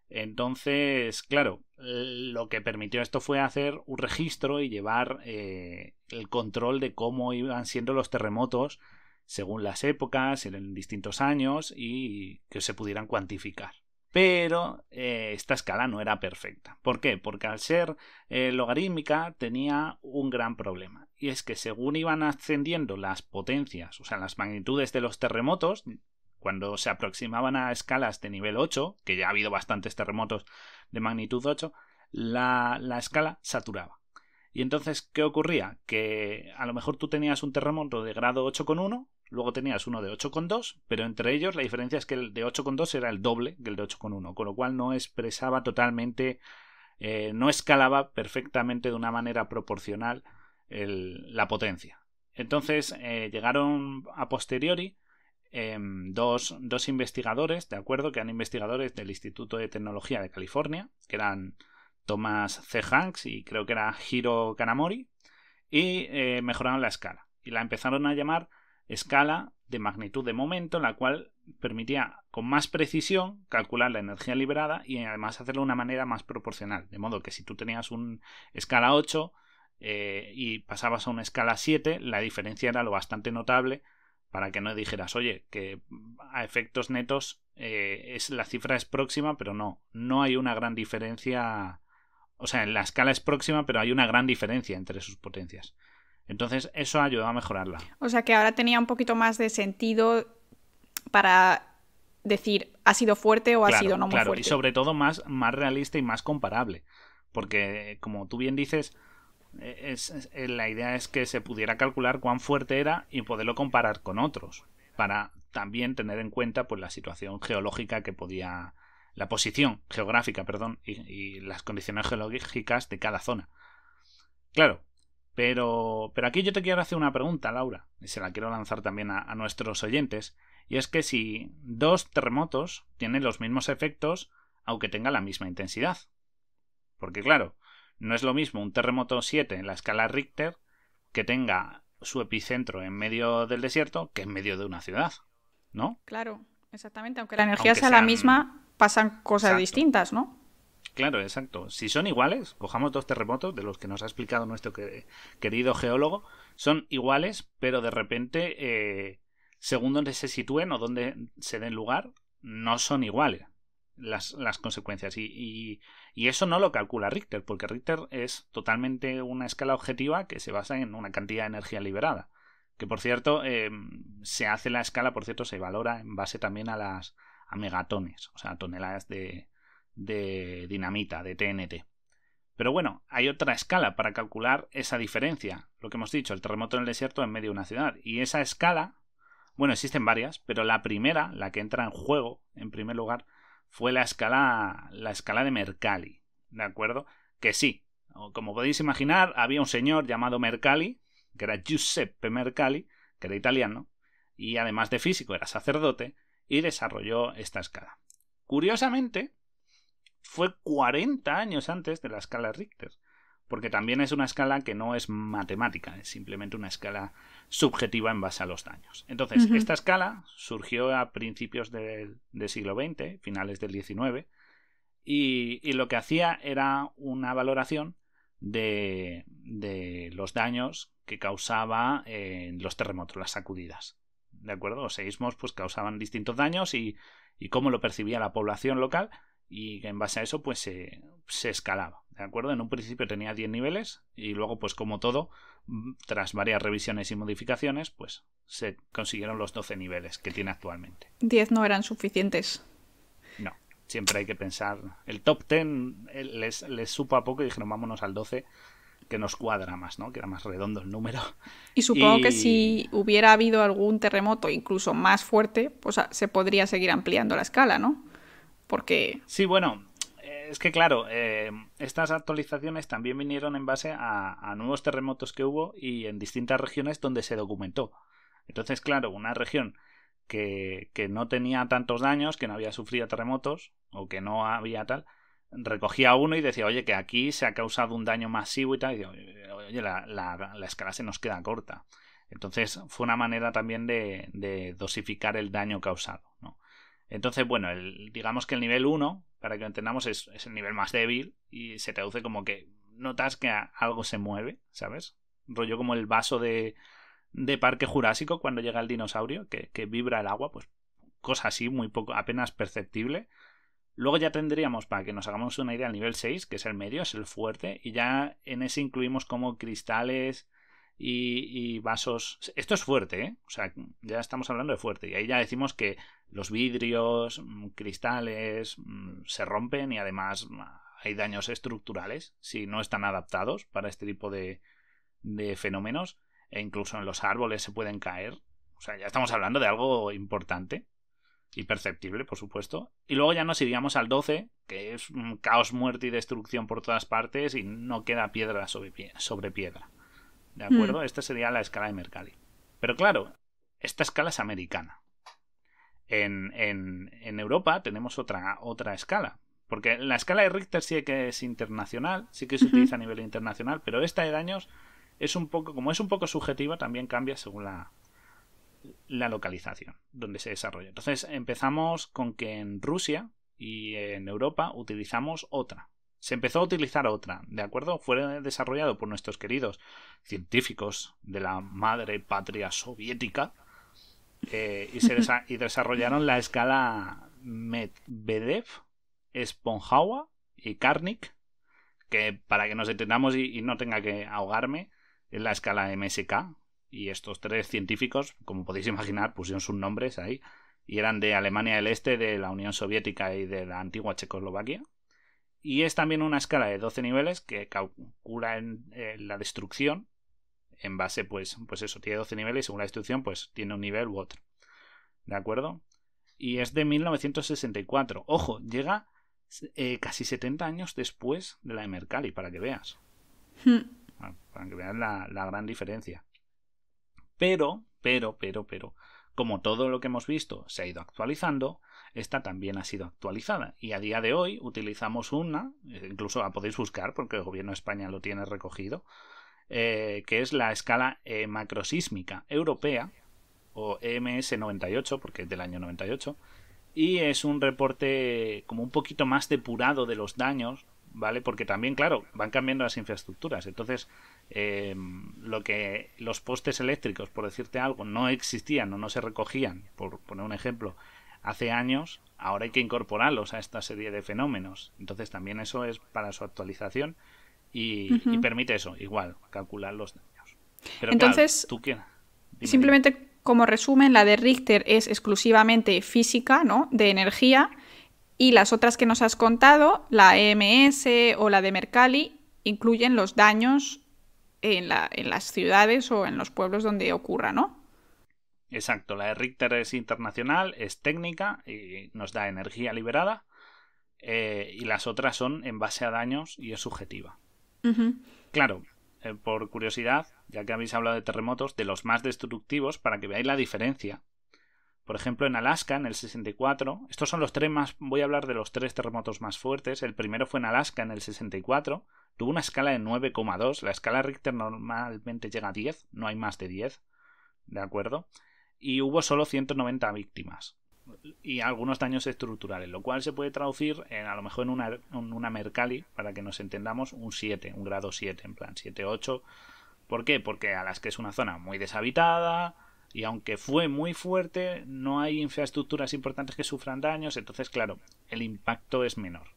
Entonces, claro, lo que permitió esto fue hacer un registro y llevar eh, el control de cómo iban siendo los terremotos según las épocas, en distintos años y que se pudieran cuantificar pero eh, esta escala no era perfecta. ¿Por qué? Porque al ser eh, logarítmica tenía un gran problema, y es que según iban ascendiendo las potencias, o sea, las magnitudes de los terremotos, cuando se aproximaban a escalas de nivel 8, que ya ha habido bastantes terremotos de magnitud 8, la, la escala saturaba. Y entonces, ¿qué ocurría? Que a lo mejor tú tenías un terremoto de grado 8,1 Luego tenías uno de 8,2, pero entre ellos la diferencia es que el de 8,2 era el doble que el de 8,1, con lo cual no expresaba totalmente, eh, no escalaba perfectamente de una manera proporcional la potencia. Entonces eh, llegaron a posteriori em, dos, dos, investigadores, ¿de acuerdo? Que eran investigadores del Instituto de Tecnología de California, que eran Thomas C. Hanks y creo que era Hiro Kanamori, y eh, mejoraron la escala. Y la empezaron a llamar escala de magnitud de momento, la cual permitía con más precisión calcular la energía liberada y además hacerlo de una manera más proporcional. De modo que si tú tenías una escala 8 eh, y pasabas a una escala 7, la diferencia era lo bastante notable para que no dijeras, oye, que a efectos netos eh, es, la cifra es próxima, pero no, no hay una gran diferencia. O sea, la escala es próxima, pero hay una gran diferencia entre sus potencias. Entonces, eso ayudó a mejorarla.
O sea que ahora tenía un poquito más de sentido para decir ha sido fuerte o ha sido no muy claro. fuerte. Y sobre
todo más, más realista y más comparable. Porque, como tú bien dices, e-, eh, la idea es que se pudiera calcular cuán fuerte era y poderlo comparar con otros. Para también tener en cuenta pues, la situación geológica que podía. La posición geográfica, perdón, y las condiciones geológicas de cada zona. Claro, pero, pero aquí yo te quiero hacer una pregunta, Laura, y se la quiero lanzar también a, nuestros oyentes, y es que si dos terremotos tienen los mismos efectos, aunque tengan la misma intensidad. Porque claro, no es lo mismo un terremoto 7 en la escala Richter que tenga su epicentro en medio del desierto que en medio de una ciudad, ¿no?
Claro, exactamente. Aunque la energía sea la misma, pasan cosas distintas, ¿no?
Claro, exacto. Si son iguales, cojamos dos terremotos de los que nos ha explicado nuestro querido geólogo, son iguales, pero de repente, eh, según donde se sitúen o donde se den lugar, no son iguales las, consecuencias. Y, y, eso no lo calcula Richter, porque Richter es totalmente una escala objetiva que se basa en una cantidad de energía liberada. Que por cierto, eh, se hace la escala, por cierto, se valora en base también a las a megatones, o sea, toneladas de, de dinamita, de TNT. Pero bueno, hay otra escala para calcular esa diferencia, lo que hemos dicho, el terremoto en el desierto en medio de una ciudad. Y esa escala, bueno, existen varias, pero la primera, la que entra en juego, en primer lugar, fue la escala, la escala de Mercalli, ¿de acuerdo? Que sí, como podéis imaginar, había un señor llamado Mercalli, que era Giuseppe Mercalli, que era italiano, y además de físico era sacerdote, y desarrolló esta escala. Curiosamente, fue 40 años antes de la escala Richter, porque también es una escala que no es matemática, es simplemente una escala subjetiva en base a los daños. Entonces, esta escala surgió a principios del, siglo XX, finales del XIX, y, lo que hacía era una valoración de, los daños que causaba en eh, los terremotos, las sacudidas. ¿De acuerdo? Los seísmos pues, causaban distintos daños y cómo lo percibía la población local y en base a eso pues se, escalaba, ¿de acuerdo? En un principio tenía 10 niveles y luego pues como todo, mm, tras varias revisiones y modificaciones pues se consiguieron los 12 niveles que tiene actualmente.
10 no eran suficientes.
No, siempre hay que pensar, el top 10 eh, les, les supo a poco y dijeron vámonos al 12 que nos cuadra más, ¿no? Que era más redondo el número. Y supongo que si
hubiera habido algún terremoto incluso más fuerte, pues se podría seguir ampliando la escala, ¿no?
Sí, bueno, es que claro, eh, estas actualizaciones también vinieron en base a, nuevos terremotos que hubo y en distintas regiones donde se documentó. Entonces, claro, una región que, que no tenía tantos daños, que no había sufrido terremotos o que no había tal, recogía uno y decía, oye, que aquí se ha causado un daño masivo y tal. Y oye, la, la, escala se nos queda corta. Entonces, fue una manera también de dosificar el daño causado. ¿no? Entonces, bueno, el, digamos que el nivel 1, para que lo entendamos, es, el nivel más débil y se traduce como que notas que algo se mueve, ¿sabes? Rollo como el vaso de, de Parque Jurásico cuando llega el dinosaurio, que, que vibra el agua, pues cosa así, muy poco, apenas perceptible. Luego ya tendríamos, para que nos hagamos una idea, el nivel 6, que es el medio, es el fuerte, y ya en ese incluimos como cristales, y, vasos. Esto es fuerte, ¿eh? O sea, ya estamos hablando de fuerte. Y ahí ya decimos que los vidrios, mm, cristales, mm, se rompen y además mm, hay daños estructurales si no están adaptados para este tipo de, de fenómenos. E incluso en los árboles se pueden caer. O sea, ya estamos hablando de algo importante y perceptible, por supuesto. Y luego ya nos iríamos al 12, que es un caos, muerte y destrucción por todas partes y no queda piedra sobre piedra. ¿De hmm. acuerdo? Esta sería la escala de Mercalli. Pero claro, esta escala es americana. En, Europa tenemos otra, otra escala, porque la escala de Richter sí que es internacional, sí que se utiliza a nivel internacional, pero esta de daños es un poco, como es un poco subjetiva, también cambia según la, la localización donde se desarrolla. Entonces empezamos con que en Rusia y en Europa utilizamos otra, se empezó a utilizar otra, ¿de acuerdo? Fue desarrollado por nuestros queridos científicos de la madre patria soviética eh, y, y desarrollaron la escala Medvedev, Sponjawa y Karnik, que para que nos entendamos y no tenga que ahogarme, es la escala MSK. Y estos tres científicos, como podéis imaginar, pusieron sus nombres ahí y eran de Alemania del Este, de la Unión Soviética y de la antigua Checoslovaquia. Y es también una escala de 12 niveles que calcula la destrucción. En base, pues, pues eso, tiene 12 niveles y según la destrucción, pues tiene un nivel u otro. ¿De acuerdo? Y es de 1964. Ojo, llega eh, casi 70 años después de la de Mercalli, para que veas. Hmm. Ah, para que veas la gran diferencia. Pero, pero, pero, pero, como todo lo que hemos visto se ha ido actualizando, esta también ha sido actualizada y a día de hoy utilizamos una, eh, incluso la podéis buscar porque el gobierno de España lo tiene recogido, eh, que es la escala e macrosísmica europea o EMS 98 porque es del año 98 y es un reporte como un poquito más depurado de los daños, ¿vale? Porque también, claro, van cambiando las infraestructuras, entonces eh, lo que los postes eléctricos, por decirte algo, no existían o no se recogían, por poner un ejemplo, hace años, ahora hay que incorporarlos a esta serie de fenómenos. Entonces también eso es para su actualización y, permite eso, igual, calcular los daños. Pero Entonces, tú
simplemente como resumen, la de Richter es exclusivamente física, ¿no? De energía. Y las otras que nos has contado, la EMS o la de Mercalli, incluyen los daños en, en las ciudades o en los pueblos donde ocurra, ¿no?
Exacto, la de Richter es internacional, es técnica y nos da energía liberada. Eh, y las otras son en base a daños y es subjetiva. Claro, eh, por curiosidad, ya que habéis hablado de terremotos, de los más destructivos, para que veáis la diferencia. Por ejemplo, en Alaska, en el 64, estos son los tres más, voy a hablar de los tres terremotos más fuertes. El primero fue en Alaska, en el 64, tuvo una escala de 9,2, la escala Richter normalmente llega a 10, no hay más de 10, ¿de acuerdo? y hubo solo 190 víctimas y algunos daños estructurales, lo cual se puede traducir en a lo mejor en una, en una Mercalli, para que nos entendamos, un 7, un grado 7, en plan 7-8. ¿Por qué? Porque que es una zona muy deshabitada y aunque fue muy fuerte, no hay infraestructuras importantes que sufran daños, entonces claro, el impacto es menor.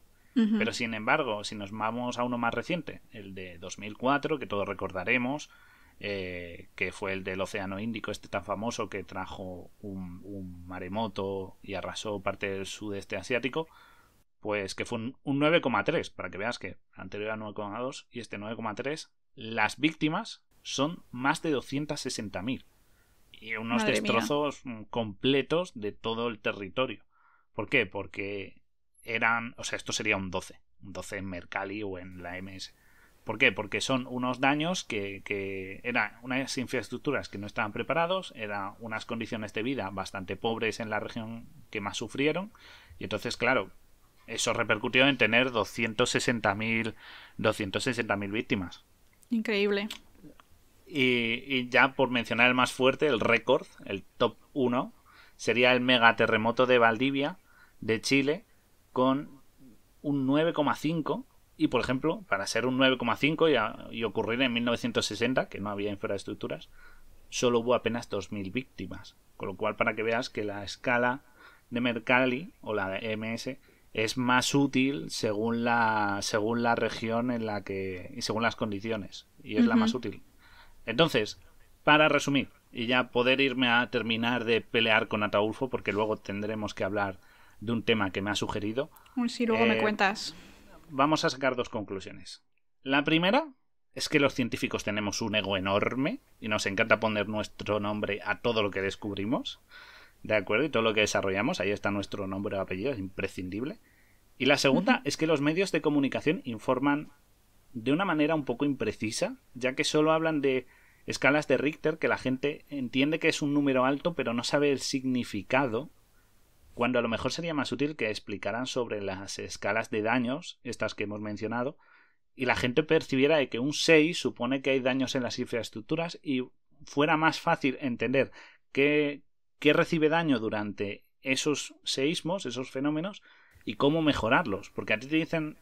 Pero sin embargo, si nos vamos a uno más reciente, el de 2004, que todos recordaremos, eh, que fue el del Océano Índico, este tan famoso que trajo un, maremoto y arrasó parte del sudeste asiático, pues que fue un, 9,3, para que veas que el anterior era 9,2 y este 9,3, las víctimas son más de 260.000 y unos destrozos completos de todo el territorio. ¿Por qué? Porque eran, o sea, esto sería un 12, un 12 en Mercalli o en la MS. ¿Por qué? Porque son unos daños que, eran unas infraestructuras que no estaban preparados, eran unas condiciones de vida bastante pobres en la región que más sufrieron, y entonces, claro, eso repercutió en tener 260.000 víctimas. Increíble. Y, y, ya por mencionar el más fuerte, el récord, el top 1, sería el megaterremoto de Valdivia, de Chile, con un 9,5 y, por ejemplo, para ser un 9,5 y, ocurrir en 1960, que no había infraestructuras, solo hubo apenas 2.000 víctimas. Con lo cual, para que veas que la escala de Mercalli o la de MS es más útil según la, según la región en la que, y según las condiciones, y es la más útil. Entonces, para resumir, y ya poder irme a terminar de pelear con Ataulfo, porque luego tendremos que hablar de un tema que me ha sugerido.
Si luego me eh, cuentas
vamos a sacar dos conclusiones. La primera es que los científicos tenemos un ego enorme y nos encanta poner nuestro nombre a todo lo que descubrimos, ¿de acuerdo? Y todo lo que desarrollamos, ahí está nuestro nombre o apellido, es imprescindible. Y la segunda es que los medios de comunicación informan de una manera un poco imprecisa, ya que solo hablan de escalas de Richter que la gente entiende que es un número alto pero no sabe el significado cuando a lo mejor sería más útil que explicaran sobre las escalas de daños, estas que hemos mencionado, y la gente percibiera de que un 6 supone que hay daños en las infraestructuras y fuera más fácil entender qué, qué recibe daño durante esos seísmos, esos fenómenos, y cómo mejorarlos. Porque a ti te dicen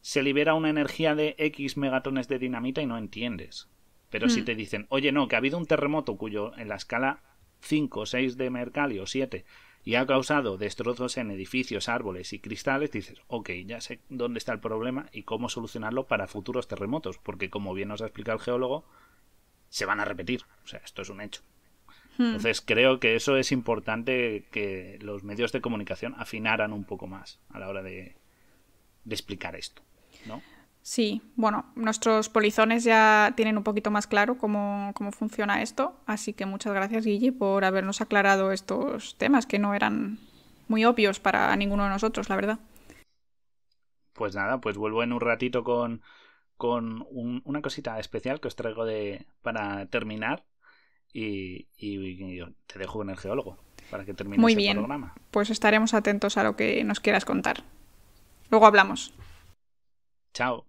se libera una energía de X megatones de dinamita y no entiendes. Pero si hmm. te dicen, oye, no, que ha habido un terremoto cuyo en la escala 5, 6 de o 7, y ha causado destrozos en edificios, árboles y cristales, dices, ok, ya sé dónde está el problema y cómo solucionarlo para futuros terremotos, porque como bien nos ha explicado el geólogo, se van a repetir. O sea, esto es un hecho. Hmm. Entonces creo que eso es importante que los medios de comunicación afinaran un poco más a la hora de, de explicar esto, ¿no?
Sí, bueno, nuestros polizones ya tienen un poquito más claro cómo, funciona esto, así que muchas gracias Guille por habernos aclarado estos temas que no eran muy obvios para ninguno de nosotros, la verdad.
Pues nada, pues vuelvo en un ratito con, con una cosita especial que os traigo de, para terminar y, te dejo con el geólogo para que termine muy bien.
Pues estaremos atentos a lo que nos quieras contar. Luego hablamos. Chao.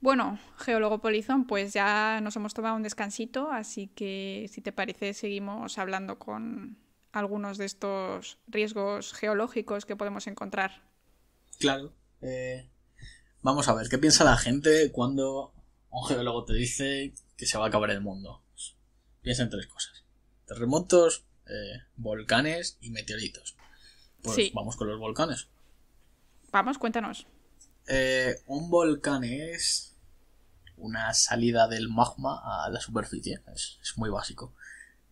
Bueno, geólogo polizón, pues ya nos hemos tomado un descansito, así que si te parece seguimos hablando con algunos de estos riesgos geológicos que podemos encontrar.
Claro. Eh, vamos a ver, ¿qué piensa la gente cuando un geólogo te dice que se va a acabar el mundo? piensa en tres cosas. Terremotos, eh, volcanes y meteoritos. Pues vamos con los volcanes.
Vamos, cuéntanos.
Eh, un volcán es una salida del magma a la superficie. Es, muy básico.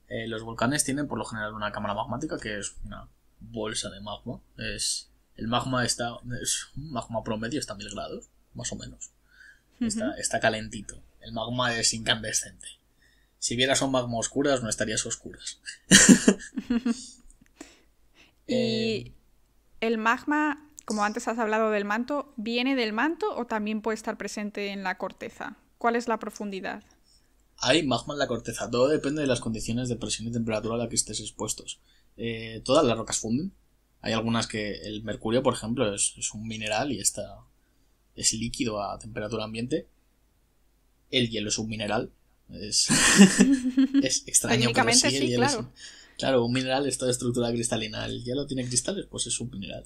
Eh, los volcanes tienen por lo general una cámara magmática que es una bolsa de magma. Es, el magma está, es un magma promedio, está a mil grados, más o menos. Está, calentito. El magma es incandescente. Si vieras un magma oscuras, no estarías oscuras.
y eh, el magma como antes has hablado del manto, ¿viene del manto o también puede estar presente en la corteza? ¿Cuál es la profundidad?
Hay magma en la corteza, todo depende de las condiciones de presión y temperatura a la que estés expuestos. Eh, todas las rocas funden. Hay algunas que el mercurio, por ejemplo, es, un mineral y está, es líquido a temperatura ambiente. El hielo es un mineral. Es, extraño, pero el hielo claro. un, claro, un mineral es toda estructura cristalina. El hielo tiene cristales, pues es un mineral.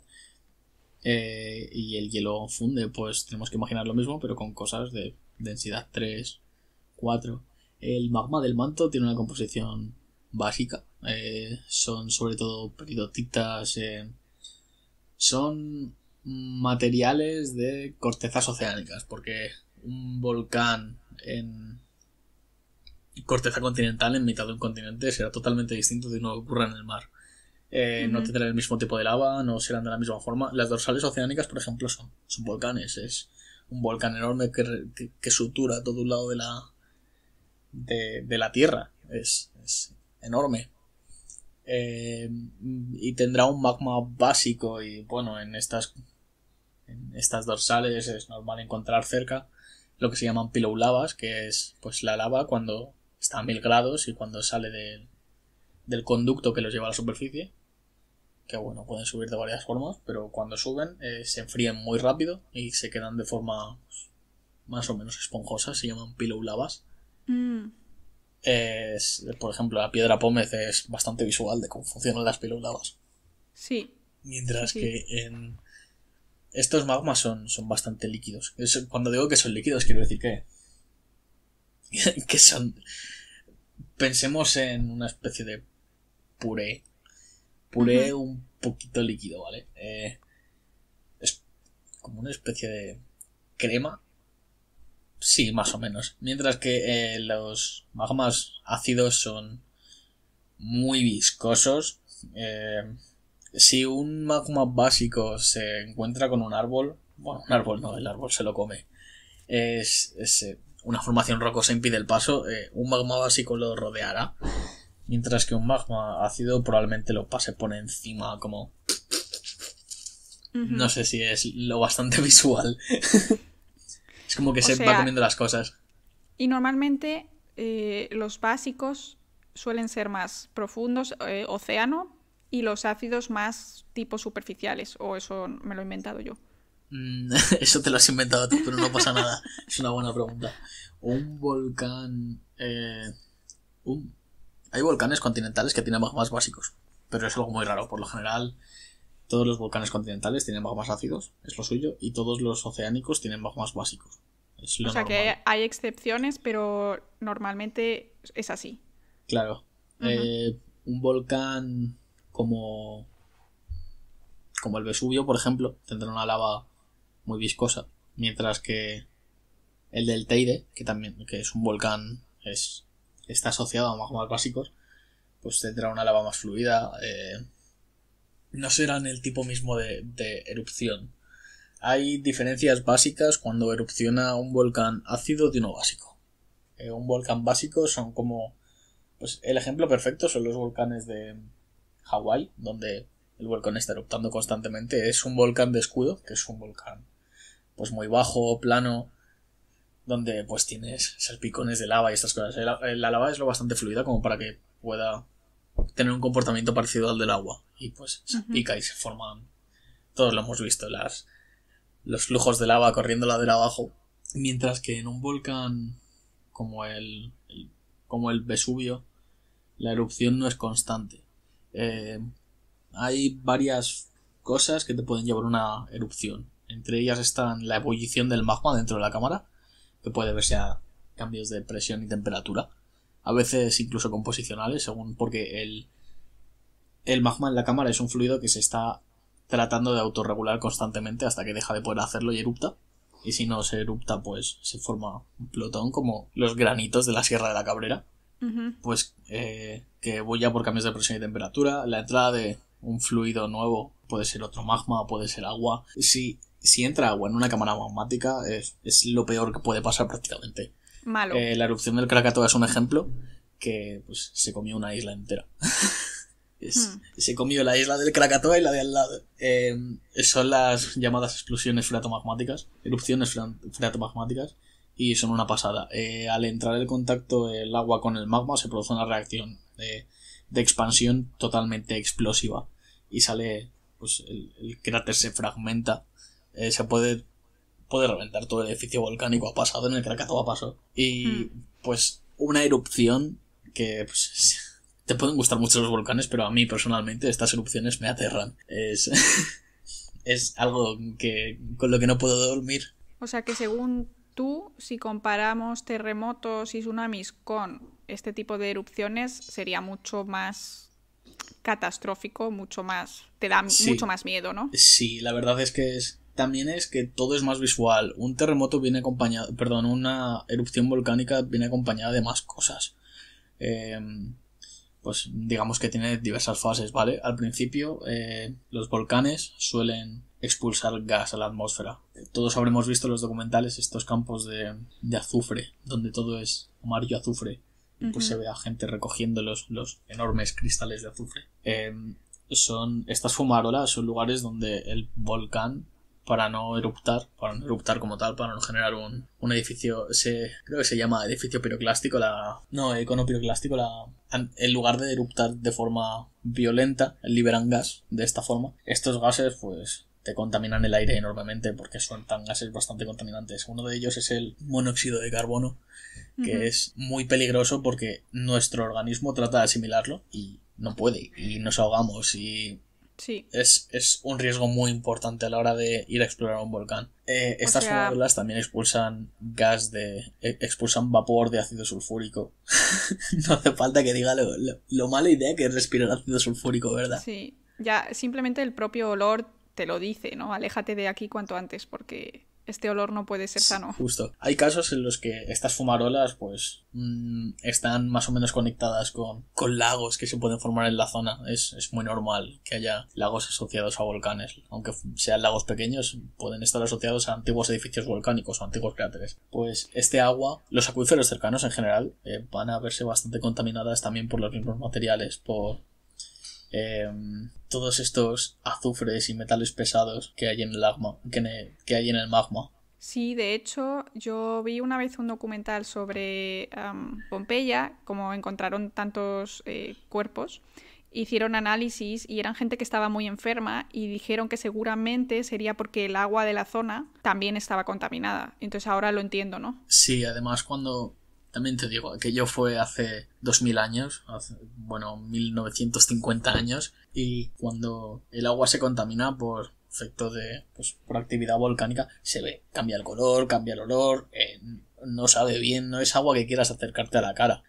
Eh, y el hielo funde, pues tenemos que imaginar lo mismo, pero con cosas de densidad 3, 4. El magma del manto tiene una composición básica. Eh, son sobre todo peridotitas. Eh, son materiales de cortezas oceánicas, porque un volcán en corteza continental en mitad de un continente será totalmente distinto de uno que ocurra en el mar. Eh, no tendrán el mismo tipo de lava, no serán de la misma forma. Las dorsales oceánicas, por ejemplo, son, volcanes. Es un volcán enorme que, sutura todo un lado de la, de, la Tierra. Es, enorme. Eh, y tendrá un magma básico y bueno, en estas, en estas dorsales es normal encontrar cerca lo que se llaman pillow lavas, que es pues la lava cuando está a mil grados y cuando sale del conducto que los lleva a la superficie que bueno, pueden subir de varias formas, pero cuando suben eh, se enfríen muy rápido y se quedan de forma pues, más o menos esponjosa, se llaman pillow mm. por ejemplo, la piedra pómez es bastante visual de cómo funcionan las pillow Sí. Mientras que en... Estos magmas son, son bastante líquidos. cuando digo que son líquidos, quiero decir que... que son... Pensemos en una especie de puré pulé un poquito líquido, ¿vale? Eh, es como una especie de crema. Sí, más o menos. Mientras que eh, los magmas ácidos son muy viscosos. Eh, si un magma básico se encuentra con un árbol, bueno, un árbol no, el árbol se lo come. Es, una formación rocosa impide el paso, un magma básico lo rodeará mientras que un magma ácido probablemente lo pase por encima como... No sé si es lo bastante visual. es como que se va comiendo las cosas.
Y normalmente eh, los básicos suelen ser más profundos, eh, océano, y los ácidos más tipo superficiales, o eso me lo he inventado yo.
Mm, eso te lo has inventado tú, pero no pasa nada. es una buena pregunta. Un volcán... Eh, un hay volcanes continentales que tienen magmas básicos, pero es algo muy raro. Por lo general, todos los volcanes continentales tienen magmas ácidos, es lo suyo, y todos los oceánicos tienen magmas básicos. o sea que
hay excepciones, pero normalmente es así.
Claro. Eh, un volcán como, como el Vesubio, por ejemplo, tendrá una lava muy viscosa, mientras que el del Teide, que también que es un volcán, es está asociado a más básicos, pues tendrá una lava más fluida. Eh, no serán el tipo mismo de, erupción. Hay diferencias básicas cuando erupciona un volcán ácido de uno básico. Eh, un volcán básico son como. Pues el ejemplo perfecto son los volcanes de Hawái, donde el volcán está eruptando constantemente. Es un volcán de escudo, que es un volcán pues muy bajo, plano, donde pues tienes salpicones de lava y estas cosas. La, lava es lo bastante fluida como para que pueda tener un comportamiento parecido al del agua. Y pues se pica y se forman. Todos lo hemos visto, las, los flujos de lava corriendo la de abajo. Mientras que en un volcán como el, como el Vesubio, la erupción no es constante. Eh, hay varias cosas que te pueden llevar a una erupción. Entre ellas están la ebullición del magma dentro de la cámara, que puede verse a cambios de presión y temperatura, a veces incluso composicionales, según porque el, el magma en la cámara es un fluido que se está tratando de autorregular constantemente hasta que deja de poder hacerlo y erupta. Y si no se erupta, pues se forma un plotón como los granitos de la Sierra de la Cabrera. Pues eh, que ya por cambios de presión y temperatura. La entrada de un fluido nuevo puede ser otro magma, puede ser agua. sí si entra agua en una cámara magmática, es, lo peor que puede pasar prácticamente. Malo. Eh, la erupción del Krakatoa es un ejemplo que pues, se comió una isla entera. Hmm. Se comió la isla del Krakatoa y la de al lado. Eh, son las llamadas explosiones freatomagmáticas, erupciones freatomagmáticas, y son una pasada. Eh, al entrar en contacto el agua con el magma se produce una reacción de, expansión totalmente explosiva y sale, pues el cráter se fragmenta eh, se puede, reventar todo el edificio volcánico. Ha pasado en el Krakatoa, pasado, Y hmm. pues una erupción que pues, te pueden gustar mucho los volcanes, pero a mí personalmente estas erupciones me aterran. Es, es algo que, con lo que no puedo dormir. O
sea que según tú, si comparamos terremotos y tsunamis con este tipo de erupciones, sería mucho más catastrófico, mucho más, te da mucho más miedo, ¿no?
Sí, la verdad es que es, también es que todo es más visual. Un terremoto viene acompañado, perdón, una erupción volcánica viene acompañada de más cosas. Em, pues digamos que tiene diversas fases, ¿vale? Al principio, eh, los volcanes suelen expulsar gas a la atmósfera. Todos habremos visto en los documentales estos campos de, de azufre, donde todo es amarillo azufre. Pues se ve a gente recogiendo los, enormes cristales de azufre. Em, son estas fumarolas son lugares donde el volcán para no eruptar, para no eruptar como tal, para no generar un, edificio, creo que se llama edificio piroclástico, la, no, econo piroclástico, la, en lugar de eruptar de forma violenta, liberan gas de esta forma. Estos gases, pues, te contaminan el aire enormemente porque sueltan gases bastante contaminantes. Uno de ellos es el monóxido de carbono, que es muy peligroso porque nuestro organismo trata de asimilarlo y no puede, y nos ahogamos, y es, un riesgo muy importante a la hora de ir a explorar un volcán. Eh, estas fórmulas también expulsan gas de. E, expulsan vapor de ácido sulfúrico. no hace falta que diga lo, mala idea que es respirar ácido sulfúrico, ¿verdad?
Sí. Ya simplemente el propio olor te lo dice, ¿no? Aléjate de aquí cuanto antes porque este olor no
puede ser sano. Justo. Hay casos en los que estas fumarolas, pues, mm, están más o menos conectadas con, lagos que se pueden formar en la zona. Es, muy normal que haya lagos asociados a volcanes. Aunque sean lagos pequeños, pueden estar asociados a antiguos edificios volcánicos o antiguos cráteres. Pues este agua, los acuíferos cercanos en general, eh, van a verse bastante contaminadas también por los mismos materiales, por Em, todos estos azufres y metales pesados que hay en el magma, que, hay en el magma.
Sí, de hecho, yo vi una vez un documental sobre em, Pompeya, como encontraron tantos eh, cuerpos, hicieron análisis y eran gente que estaba muy enferma y dijeron que seguramente sería porque el agua de la zona también estaba contaminada. Entonces ahora lo entiendo, ¿no?
Sí, además cuando también te digo, aquello fue hace 2000 años, bueno, 1950 años, y cuando el agua se contamina por efecto de, pues, actividad volcánica, se ve, cambia el color, cambia el olor, eh, no sabe bien, no es agua que quieras acercarte a la cara.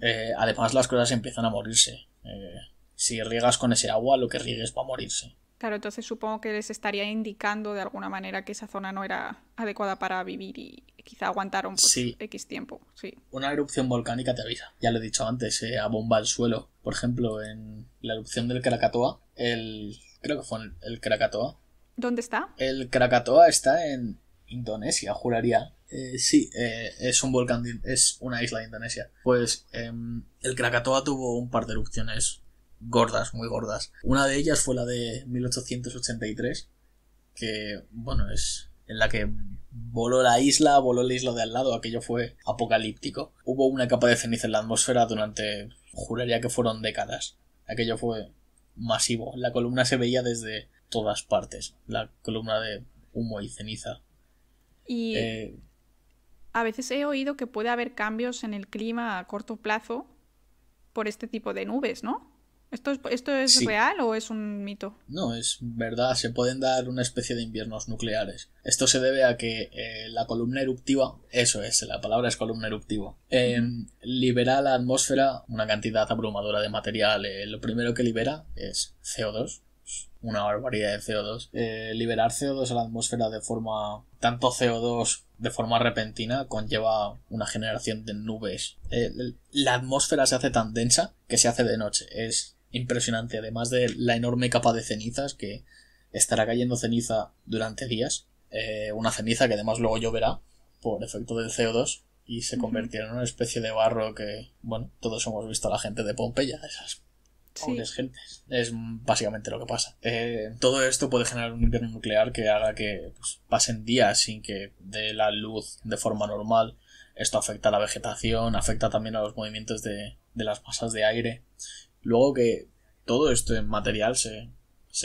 Eh, además, las cosas empiezan a morirse. Eh, si riegas con ese agua, lo que riegues va a morirse.
Claro, entonces supongo que les estaría indicando de alguna manera que esa zona no era adecuada para vivir y quizá aguantaron pues, X tiempo. Sí.
Una erupción volcánica te avisa, ya lo he dicho antes, se eh, a bomba suelo. Por ejemplo, en la erupción del Krakatoa, el. Creo que fue el Krakatoa. ¿Dónde está? El Krakatoa está en Indonesia, juraría. Eh, sí, eh, es un volcán, es una isla de Indonesia. Pues em, el Krakatoa tuvo un par de erupciones gordas, muy gordas. Una de ellas fue la de 1883, que, bueno, es en la que voló la isla, voló la isla de al lado, aquello fue apocalíptico. Hubo una capa de ceniza en la atmósfera durante, juraría que fueron décadas. Aquello fue masivo. La columna se veía desde todas partes, la columna de humo y ceniza.
Y eh, a veces he oído que puede haber cambios en el clima a corto plazo por este tipo de nubes, ¿no? ¿Esto es, real o es un mito?
No, es verdad, se pueden dar una especie de inviernos nucleares. Esto se debe a que eh, la columna eruptiva, eso es, la palabra es columna eruptiva, eh, libera a la atmósfera una cantidad abrumadora de material. Eh, lo primero que libera es CO2, una barbaridad de CO2. liberar CO2 a la atmósfera de forma. tanto CO2 de forma repentina conlleva una generación de nubes. la atmósfera se hace tan densa que se hace de noche. Es impresionante, además de la enorme capa de cenizas que estará cayendo ceniza durante días, eh, una ceniza que además luego lloverá por efecto del CO2 y se convertirá en una especie de barro que, bueno, todos hemos visto a la gente de Pompeya, esas pobres gentes. Es básicamente lo que pasa. Eh, todo esto puede generar un invierno nuclear que haga que pues, pasen días sin que dé la luz de forma normal. Esto afecta a la vegetación, afecta también a los movimientos de, de las masas de aire Luego que todo este material se,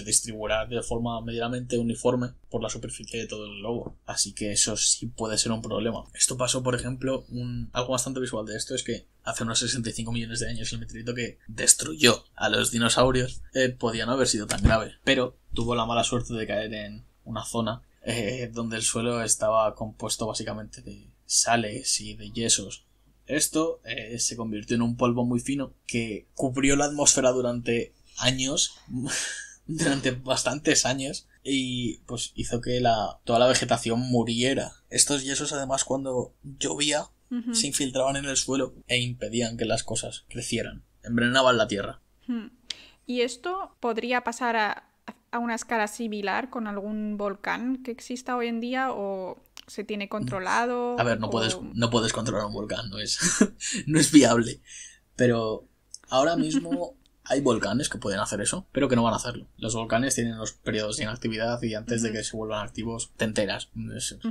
distribuirá de forma medianamente uniforme por la superficie de todo el globo. Así que eso sí puede ser un problema. Esto pasó, por ejemplo, un, algo bastante visual de esto es que hace unos 65 millones de años el meteorito que destruyó a los dinosaurios eh, podía no haber sido tan grave, pero tuvo la mala suerte de caer en una zona eh, donde el suelo estaba compuesto básicamente de sales y de yesos esto eh, se convirtió en un polvo muy fino que cubrió la atmósfera durante años, durante bastantes años, y pues hizo que la, toda la vegetación muriera. Estos yesos además cuando llovía se infiltraban en el suelo e impedían que las cosas crecieran, envenenaban la tierra.
Hmm. Y esto podría pasar a, a una escala similar con algún volcán que exista hoy en día o se tiene controlado. A ver, no, puedes,
no puedes controlar un volcán, no es, no es viable. Pero ahora mismo hay volcanes que pueden hacer eso, pero que no van a hacerlo. Los volcanes tienen los periodos de inactividad y antes de que se vuelvan activos te enteras.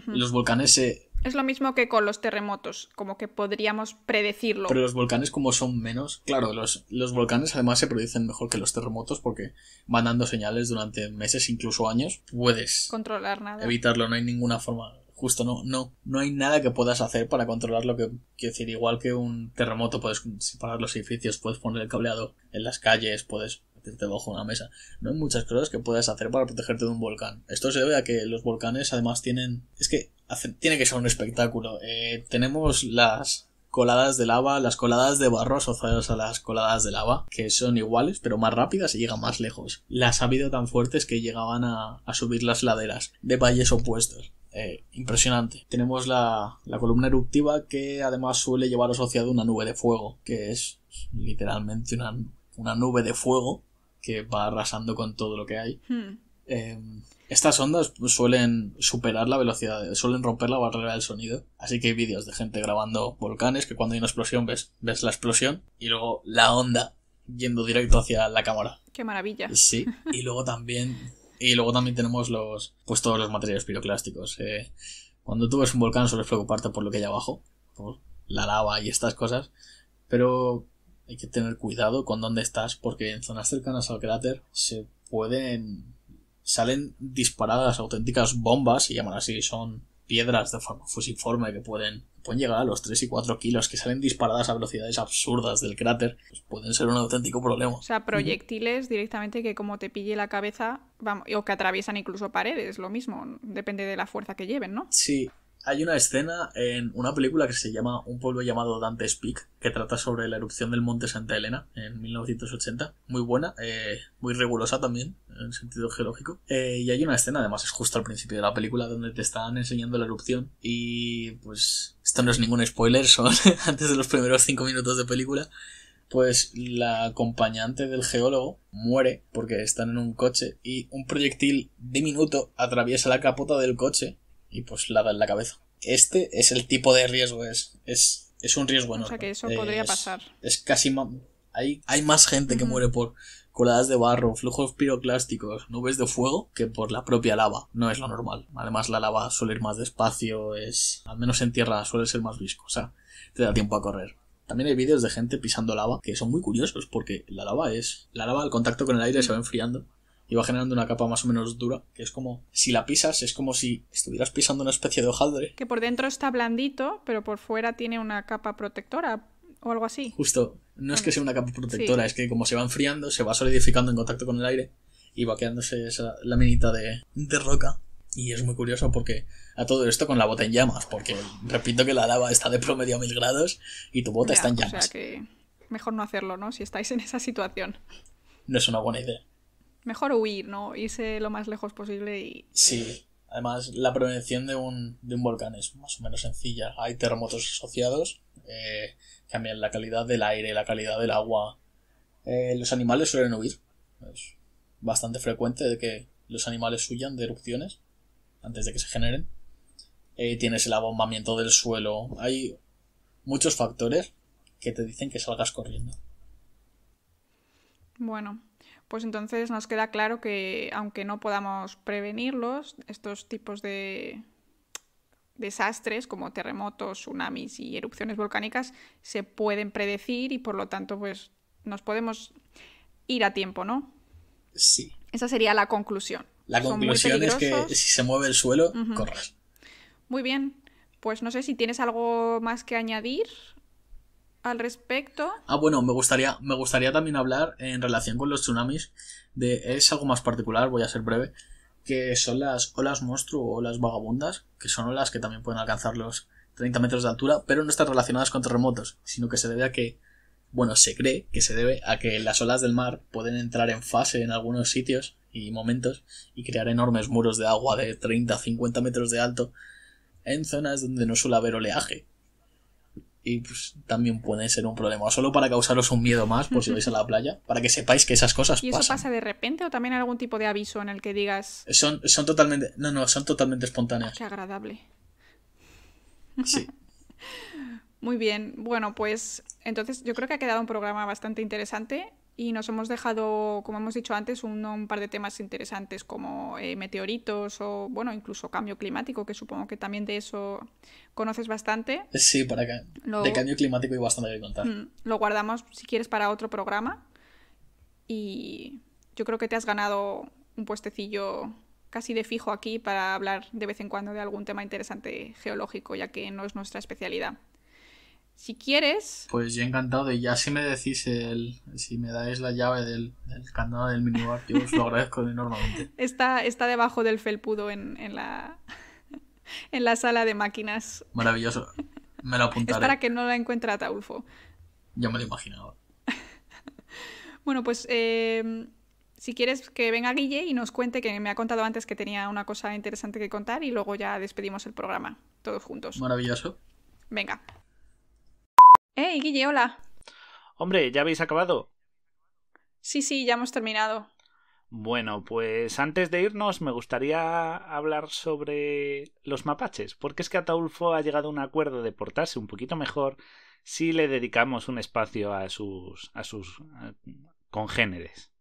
Los volcanes se...
Es lo mismo que con los terremotos, como que podríamos predecirlo. Pero
los volcanes como son menos... Claro, los, los volcanes además se producen mejor que los terremotos porque van dando señales durante meses, incluso años. Puedes...
Controlar nada.
Evitarlo, no hay ninguna forma justo no, no, no hay nada que puedas hacer para controlar lo que, quiero decir, igual que un terremoto puedes separar los edificios, puedes poner el cableado en las calles, puedes meterte bajo una mesa. No hay muchas cosas que puedas hacer para protegerte de un volcán. Esto se debe a que los volcanes además tienen, es que tiene que ser un espectáculo. Eh, tenemos las, coladas de lava, las coladas de barro asociadas a las coladas de lava, que son iguales pero más rápidas y llegan más lejos. Las ha habido tan fuertes que llegaban a subir las laderas de valles opuestos. Eh, impresionante. Tenemos la, columna eruptiva que además suele llevar asociado una nube de fuego, que es literalmente una, una nube de fuego que va arrasando con todo lo que hay. Hmm. Em, estas ondas suelen superar la velocidad, suelen romper la barrera del sonido. Así que hay vídeos de gente grabando volcanes que cuando hay una explosión ves, ves la explosión y luego la onda yendo directo hacia la cámara. Qué maravilla. Sí. Y luego también y luego también tenemos los, pues todos los materiales piroclásticos. Eh. Cuando tú ves un volcán sueles preocuparte por lo que hay abajo, por la lava y estas cosas, pero hay que tener cuidado con dónde estás porque en zonas cercanas al cráter se pueden salen disparadas auténticas bombas, y llaman así, son piedras de forma fusiforme que pueden, pueden llegar a los 3 y 4 kilos, que salen disparadas a velocidades absurdas del cráter, pues pueden ser un auténtico problema. O sea,
proyectiles directamente que como te pille la cabeza, vamos, o que atraviesan incluso paredes, lo mismo, depende de la fuerza que lleven, ¿no?
Sí, hay una escena en una película que se llama Un pueblo llamado Dante's Peak, que trata sobre la erupción del Monte Santa Elena en 1980. Muy buena, eh, muy rigurosa también, en sentido geológico. Eh, y hay una escena, además es justo al principio de la película, donde te están enseñando la erupción. Y pues, esto no es ningún spoiler, son antes de los primeros cinco minutos de película pues la acompañante del geólogo muere porque están en un coche y un proyectil diminuto atraviesa la capota del coche y pues la da en la cabeza. Este es el tipo de riesgo, es, es, es un riesgo enorme. O sea que eso podría pasar. Es casi más... Hay, hay más gente que muere por coladas de barro, flujos piroclásticos, nubes de fuego, que por la propia lava. No es lo normal. Además, la lava suele ir más despacio, es. al menos en tierra suele ser más o sea, Te da tiempo a correr. También hay vídeos de gente pisando lava que son muy curiosos porque la lava es. La lava al contacto con el aire se va enfriando y va generando una capa más o menos dura, que es como si la pisas, es como si estuvieras pisando una especie de hojaldre. Que
por dentro está blandito, pero por fuera tiene una capa protectora o algo así.
Justo, no es que sea una capa protectora, es que como se va enfriando, se va solidificando en contacto con el aire y va quedándose esa laminita de, roca. Y es muy curioso porque a todo esto con la bota en llamas, porque repito que la lava está de promedio a mil grados y tu bota está en llamas. O sea que
mejor no hacerlo, ¿no? Si estáis en esa situación.
No es una buena idea
mejor huir, ¿no? Irse lo más lejos posible y...
Sí, además la prevención de un, de un volcán es más o menos sencilla. Hay terremotos asociados, eh, cambian la calidad del aire, la calidad del agua. Eh, los animales suelen huir. Es bastante frecuente de que los animales huyan de erupciones antes de que se generen. Eh, tienes el abombamiento del suelo. Hay muchos factores que te dicen que salgas corriendo.
Bueno, pues entonces nos queda claro que aunque no podamos prevenirlos, estos tipos de desastres como terremotos, tsunamis y erupciones volcánicas se pueden predecir y por lo tanto pues nos podemos ir a tiempo, ¿no? Sí. Esa sería la conclusión. La conclusión es que si
se mueve el suelo, corres.
Muy bien. Pues no sé si tienes algo más que añadir al respecto.
Ah, bueno, me gustaría, me gustaría también hablar en relación con los tsunamis de es algo más particular, voy a ser breve, que son las olas monstruo o las vagabundas, que son olas que también pueden alcanzar los 30 metros de altura, pero no están relacionadas con terremotos, sino que se debe a que, bueno, se cree que se debe a que las olas del mar pueden entrar en fase en algunos sitios y momentos y crear enormes muros de agua de 30 50 metros de alto en zonas donde no suele haber oleaje y pues, también puede ser un problema. Solo para causaros un miedo más por si vais a la playa, para que sepáis que esas cosas pasan. ¿Y eso pasa
de repente o también algún tipo de aviso en el que digas...?
Son, totalmente... No, no, son totalmente espontáneas. qué agradable. Sí.
Muy bien, bueno, pues entonces yo creo que ha quedado un programa bastante interesante y nos hemos dejado, como hemos dicho antes, un, par de temas interesantes como eh, meteoritos o, bueno, incluso cambio climático, que supongo que también de eso conoces bastante.
Sí, para acá. de cambio climático hay bastante que contar.
Mm, lo guardamos, si quieres, para otro programa. Y yo creo que te has ganado un puestecillo casi de fijo aquí para hablar de vez en cuando de algún tema interesante geológico, ya que no es nuestra especialidad. Si quieres.
Pues yo encantado. Y ya si me decís el. Si me dais la llave del, candado del minibar, yo os lo agradezco enormemente.
Está, está debajo del felpudo en, en, la. En la sala de máquinas.
Maravilloso. Me lo apuntaré. Es para que
no la encuentre Taulfo.
Ya me lo imaginaba.
bueno, pues. Eh, si quieres que venga Guille y nos cuente, que me ha contado antes que tenía una cosa interesante que contar y luego ya despedimos el programa,
todos
juntos. Maravilloso.
Venga. ¡Hey, Guille, hola!
Hombre, ¿ya habéis acabado?
Sí, sí, ya hemos terminado.
Bueno, pues antes de irnos me gustaría hablar sobre los mapaches, porque es que Ataulfo ha llegado a un acuerdo de portarse un poquito mejor si le dedicamos un espacio a sus a sus eh, congéneres.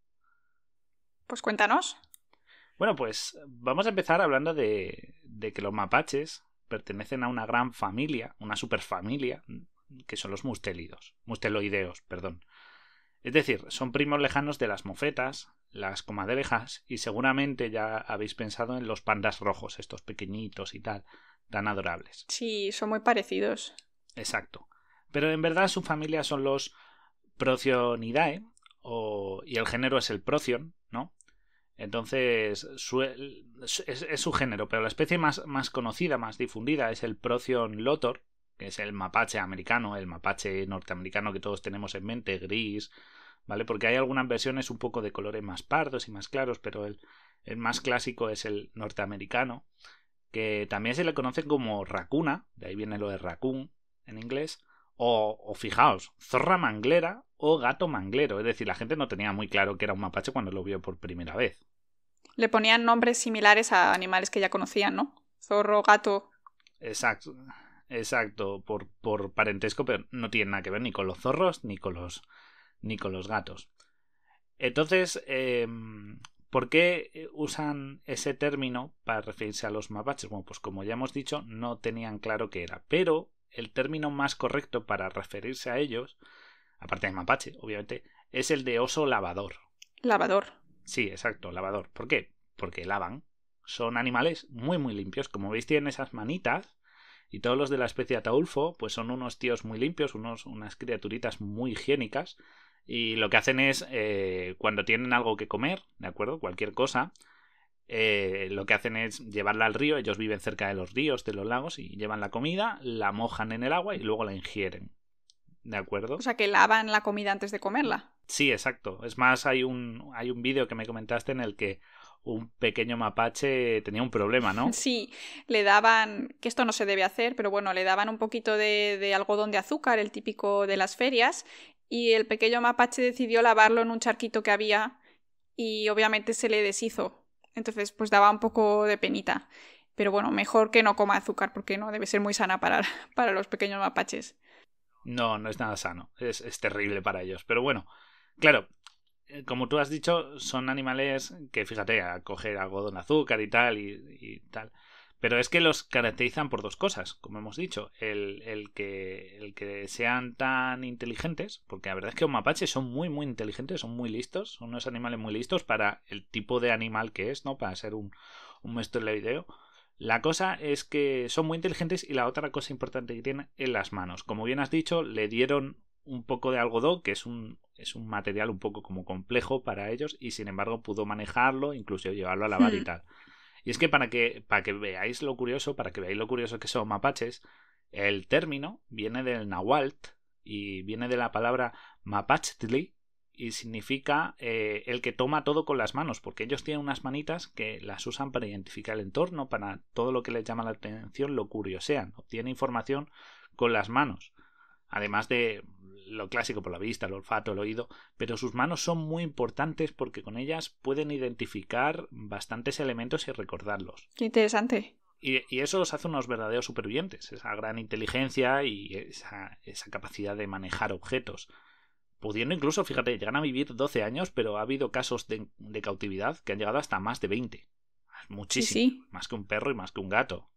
Pues cuéntanos.
Bueno, pues vamos a empezar hablando de, de que los mapaches pertenecen a una gran familia, una superfamilia que son los mustélidos, musteloideos, perdón. Es decir, son primos lejanos de las mofetas, las comadrejas y seguramente ya habéis pensado en los pandas rojos, estos pequeñitos y tal, tan adorables.
Sí, son muy parecidos.
Exacto. Pero en verdad su familia son los Procyonidae y el género es el Procyon, ¿no? Entonces es, su género, pero la especie más, más conocida, más difundida es el Procyon lotor que es el mapache americano, el mapache norteamericano que todos tenemos en mente, gris, ¿vale? Porque hay algunas versiones un poco de colores más pardos y más claros, pero el, más clásico es el norteamericano, que también se le conoce como racuna, de ahí viene lo de racún en inglés, o, o, fijaos, zorra manglera o gato manglero. Es decir, la gente no tenía muy claro que era un mapache cuando lo vio por primera vez.
Le ponían nombres similares a animales que ya conocían, ¿no? Zorro, gato.
Exacto exacto, por, por parentesco, pero no tiene nada que ver ni con los zorros ni con los, ni con los gatos. Entonces, em, ¿por qué usan ese término para referirse a los mapaches? Bueno, pues como ya hemos dicho, no tenían claro qué era, pero el término más correcto para referirse a ellos, aparte de mapache, obviamente, es el de oso lavador. Lavador. Sí, exacto, lavador. ¿Por qué? Porque lavan. Son animales muy, muy limpios. Como veis, tienen esas manitas y todos los de la especie Ataulfo, pues son unos tíos muy limpios, unos, unas criaturitas muy higiénicas. Y lo que hacen es, eh, cuando tienen algo que comer, ¿de acuerdo? Cualquier cosa, eh, lo que hacen es llevarla al río. Ellos viven cerca de los ríos, de los lagos, y llevan la comida, la mojan en el agua y luego la ingieren. ¿De acuerdo? O
sea, que lavan la comida antes de comerla.
Sí, exacto. Es más, hay un, hay un vídeo que me comentaste en el que un pequeño mapache tenía un problema, ¿no? Sí,
le daban, que esto no se debe hacer, pero bueno, le daban un poquito de, algodón de azúcar, el típico de las ferias, y el pequeño mapache decidió lavarlo en un charquito que había y obviamente se le deshizo. Entonces, pues daba un poco de penita. Pero bueno, mejor que no coma azúcar porque no debe ser muy sana para, para los pequeños mapaches.
No, no es nada sano. Es, es terrible para ellos. Pero bueno, claro, eh, como tú has dicho, son animales que, fíjate, a coger algodón azúcar y tal, y, tal. Pero es que los caracterizan por dos cosas, como hemos dicho. El, que, el que sean tan inteligentes, porque la verdad es que los mapaches son muy, muy inteligentes, son muy listos, son unos animales muy listos para el tipo de animal que es, ¿no? Para ser un, un maestro de video. La cosa es que son muy inteligentes y la otra cosa importante que tienen en las manos. Como bien has dicho, le dieron un poco de algodón, que es un, es un material un poco como complejo para ellos y sin embargo pudo manejarlo, incluso llevarlo a lavar y hmm. tal. Y es que para que, para que veáis lo curioso, para que veáis lo curioso que son mapaches, el término viene del náhuatl y viene de la palabra mapachtli y significa eh, el que toma todo con las manos, porque ellos tienen unas manitas que las usan para identificar el entorno, para todo lo que les llama la atención, lo curiosean, obtiene información con las manos. Además de lo clásico por la vista, el olfato, el oído, pero sus manos son muy importantes porque con ellas pueden identificar bastantes elementos y recordarlos.
Qué interesante.
Y, eso los hace unos verdaderos supervivientes, esa gran inteligencia y esa, capacidad de manejar objetos. Pudiendo incluso, fíjate, llegan a vivir 12 años, pero ha habido casos de, cautividad que han llegado hasta más de 20. Muchísimo. Más que un perro y más que un gato.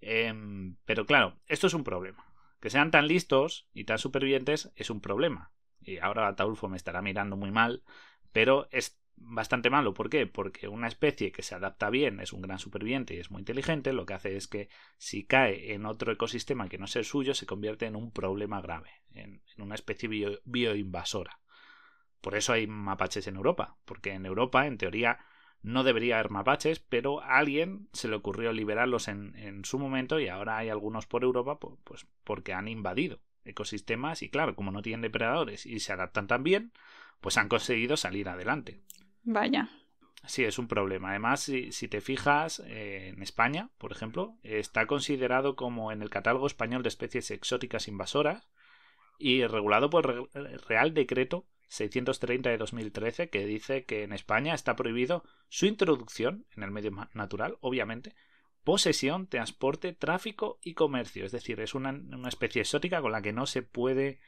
Em, pero claro, esto es un problema. Que sean tan listos y tan supervivientes es un problema. Y ahora Ataulfo me estará mirando muy mal, pero es bastante malo. ¿Por qué? Porque una especie que se adapta bien, es un gran superviviente y es muy inteligente, lo que hace es que si cae en otro ecosistema que no es el suyo, se convierte en un problema grave, en, una especie bioinvasora. Por eso hay mapaches en Europa, porque en Europa, en teoría, no debería haber mapaches, pero a alguien se le ocurrió liberarlos en, su momento y ahora hay algunos por Europa pues porque han invadido ecosistemas y claro, como no tienen depredadores y se adaptan tan bien, pues han conseguido salir adelante. Vaya. Sí, es un problema. Además, si, te fijas, eh, en España, por ejemplo, está considerado como en el catálogo español de especies exóticas invasoras y regulado por el Real Decreto 630 de 2013 que dice que en España está prohibido su introducción en el medio natural, obviamente, posesión, transporte, tráfico y comercio. Es decir, es una, una especie exótica con la que no se puede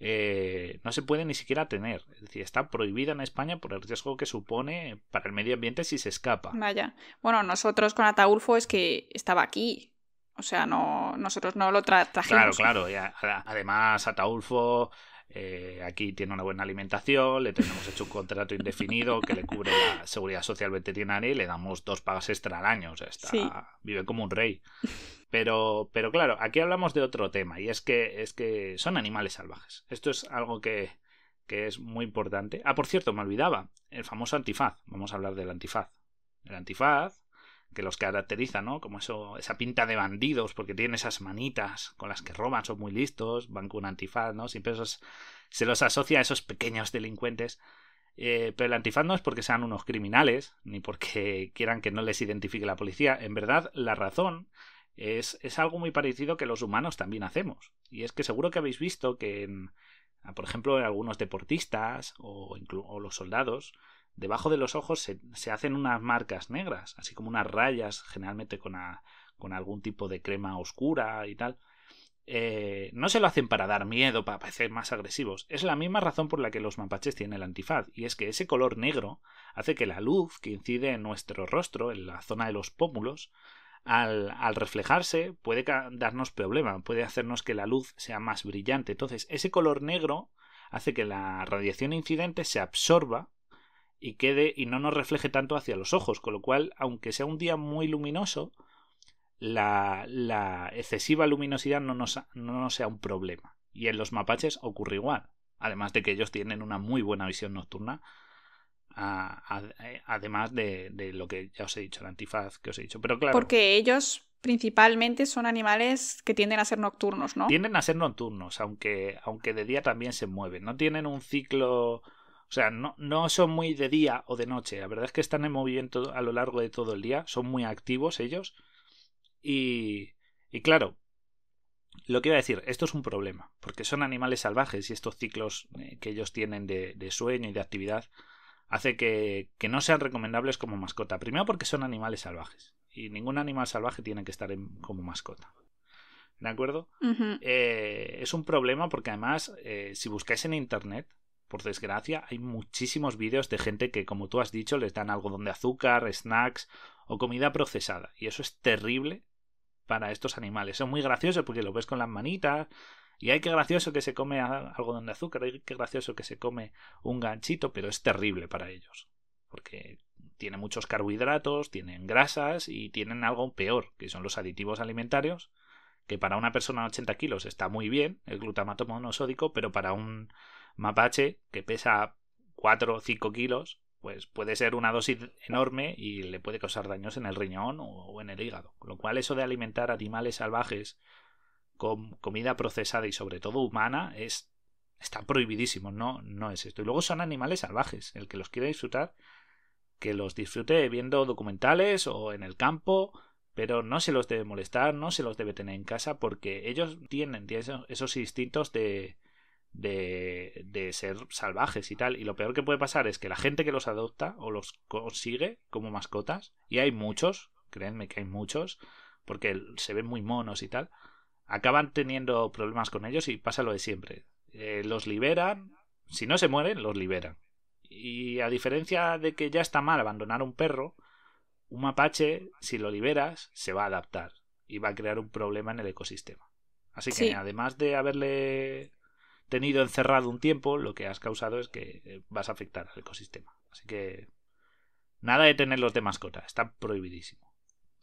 eh, no se puede ni siquiera tener. Es decir, está prohibida en España por el riesgo que supone para el medio ambiente si se escapa.
Vaya. Bueno, nosotros con Ataulfo es que estaba aquí. O sea, no, nosotros no lo trajimos. Claro,
claro. además, Ataulfo eh, aquí tiene una buena alimentación, le tenemos hecho un contrato indefinido que le cubre la seguridad social veterinaria y le damos dos pagas extra al año. está, vive como un rey. Pero, pero claro, aquí hablamos de otro tema y es que, es que son animales salvajes. Esto es algo que, que es muy importante. Ah, por cierto, me olvidaba, el famoso antifaz. Vamos a hablar del antifaz. El antifaz que los caracteriza, ¿no? Como eso, esa pinta de bandidos, porque tienen esas manitas con las que roban, son muy listos, van con un antifaz, ¿no? Siempre se los asocia a esos pequeños delincuentes. Eh, pero el antifaz no es porque sean unos criminales, ni porque quieran que no les identifique la policía. En verdad, la razón es, es algo muy parecido que los humanos también hacemos. Y es que seguro que habéis visto que, en, por ejemplo, en algunos deportistas o, o los soldados, debajo de los ojos se, hacen unas marcas negras, así como unas rayas, generalmente con, algún tipo de crema oscura y tal. Eh, no se lo hacen para dar miedo, para parecer más agresivos. Es la misma razón por la que los mapaches tienen el antifaz, y es que ese color negro hace que la luz que incide en nuestro rostro, en la zona de los pómulos, al, al reflejarse puede darnos problemas puede hacernos que la luz sea más brillante. Entonces, ese color negro hace que la radiación incidente se absorba y quede y no nos refleje tanto hacia los ojos, con lo cual, aunque sea un día muy luminoso, la, la excesiva luminosidad no nos, no sea un problema. Y en los mapaches ocurre igual, además de que ellos tienen una muy buena visión nocturna, eh, además de, de, lo que ya os he dicho, el antifaz que os he dicho. Pero claro. Porque
ellos principalmente son animales que tienden a ser nocturnos, ¿no?
Tienden a ser nocturnos, aunque, aunque de día también se mueven. No tienen un ciclo o sea, no, son muy de día o de noche. La verdad es que están en movimiento a lo largo de todo el día. Son muy activos ellos. Y, y claro, lo que iba a decir, esto es un problema, porque son animales salvajes y estos ciclos eh, que ellos tienen de, sueño y de actividad hace que, que, no sean recomendables como mascota. Primero porque son animales salvajes y ningún animal salvaje tiene que estar como mascota. ¿De acuerdo? Eh, es un problema porque además, eh, si buscáis en Internet, por desgracia, hay muchísimos vídeos de gente que, como tú has dicho, les dan algodón de azúcar, snacks o comida procesada. Y eso es terrible para estos animales. Es muy gracioso porque lo ves con las manitas. Y hay que gracioso que se come algodón de azúcar, hay que gracioso que se come un ganchito, pero es terrible para ellos. Porque tiene muchos carbohidratos, tienen grasas y tienen algo peor, que son los aditivos alimentarios, que para una persona de 80 kilos está muy bien, el glutamato monosódico, pero para un mapache, que pesa 4 o 5 kilos, pues puede ser una dosis enorme y le puede causar daños en el riñón o en el hígado. Con lo cual eso de alimentar animales salvajes con comida procesada y sobre todo humana es está prohibidísimo, no, no es esto. Y luego son animales salvajes, el que los quiera disfrutar, que los disfrute viendo documentales o en el campo, pero no se los debe molestar, no se los debe tener en casa porque ellos tienen, tienen esos instintos de, de, de, ser salvajes y tal. Y lo peor que puede pasar es que la gente que los adopta o los consigue como mascotas, y hay muchos, créanme que hay muchos, porque se ven muy monos y tal, acaban teniendo problemas con ellos y pasa lo de siempre. Eh, los liberan, si no se mueren, los liberan. Y a diferencia de que ya está mal abandonar un perro, un mapache, si lo liberas, se va a adaptar y va a crear un problema en el ecosistema. Así que además de haberle tenido encerrado un tiempo, lo que has causado es que eh, vas a afectar al ecosistema. Así que nada de tenerlos de mascota, está prohibidísimo.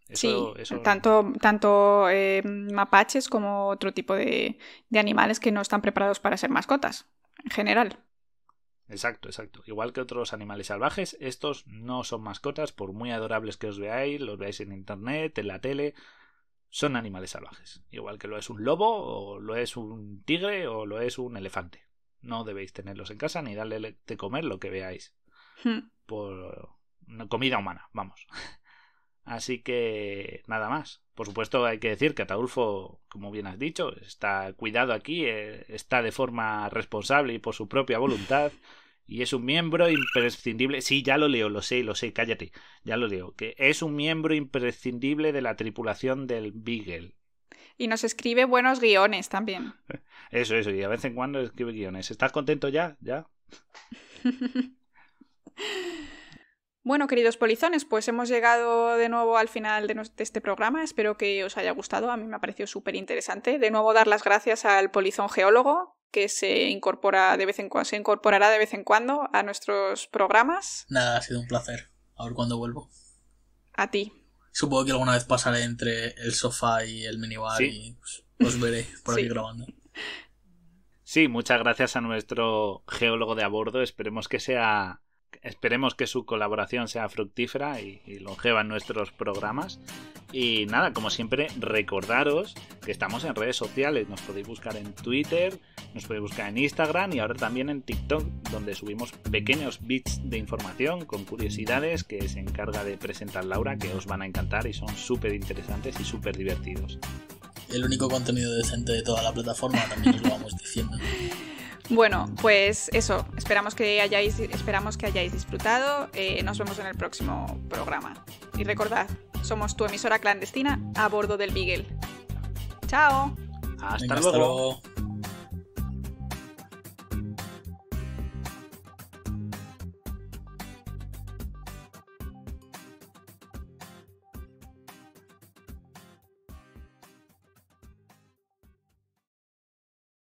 sí, tanto,
tanto eh, mapaches como otro tipo de, de, animales que no están preparados para ser mascotas, en general.
Exacto, exacto. Igual que otros animales salvajes, estos no son mascotas, por muy adorables que os veáis, los veáis en internet, en la tele, son animales salvajes, igual que lo es un lobo, o lo es un tigre, o lo es un elefante. No debéis tenerlos en casa ni darle de comer lo que veáis. Hmm. Por comida humana, vamos. Así que nada más. Por supuesto, hay que decir que Ataulfo, como bien has dicho, está cuidado aquí, eh, está de forma responsable y por su propia voluntad. y es un miembro imprescindible. Sí, ya lo leo, lo sé, lo sé, cállate, ya lo leo. Que es un miembro imprescindible de la tripulación del Beagle.
Y nos escribe buenos guiones también.
Eso, eso, y a vez en cuando escribe guiones. ¿Estás contento ya? ¿Ya?
Bueno, queridos polizones, pues hemos llegado de nuevo al final de, este programa. Espero que os haya gustado. A mí me ha parecido súper interesante. De nuevo, dar las gracias al polizón geólogo que se incorpora de vez en cuando, se incorporará de vez en cuando a nuestros programas.
Nada, ha sido un placer. A ver cuándo vuelvo. A ti. Supongo que alguna vez pasaré entre el sofá y el minibar y pues, os veré por aquí grabando.
Sí, muchas gracias a nuestro geólogo de a bordo. Esperemos que sea esperemos que su colaboración sea fructífera y, y, longeva en nuestros programas. Y nada, como siempre, recordaros que estamos en redes sociales. Nos podéis buscar en Twitter, nos podéis buscar en Instagram y ahora también en TikTok, donde subimos pequeños bits de información con curiosidades que se encarga de presentar Laura, que os van a encantar y son súper interesantes y súper divertidos. El único contenido decente de toda la plataforma también lo vamos diciendo. Bueno,
pues eso, esperamos que hayáis, esperamos que hayáis disfrutado, eh, nos vemos en el próximo programa. Y recordad, somos tu emisora clandestina a bordo del Beagle. ¡Chao!
Hasta luego.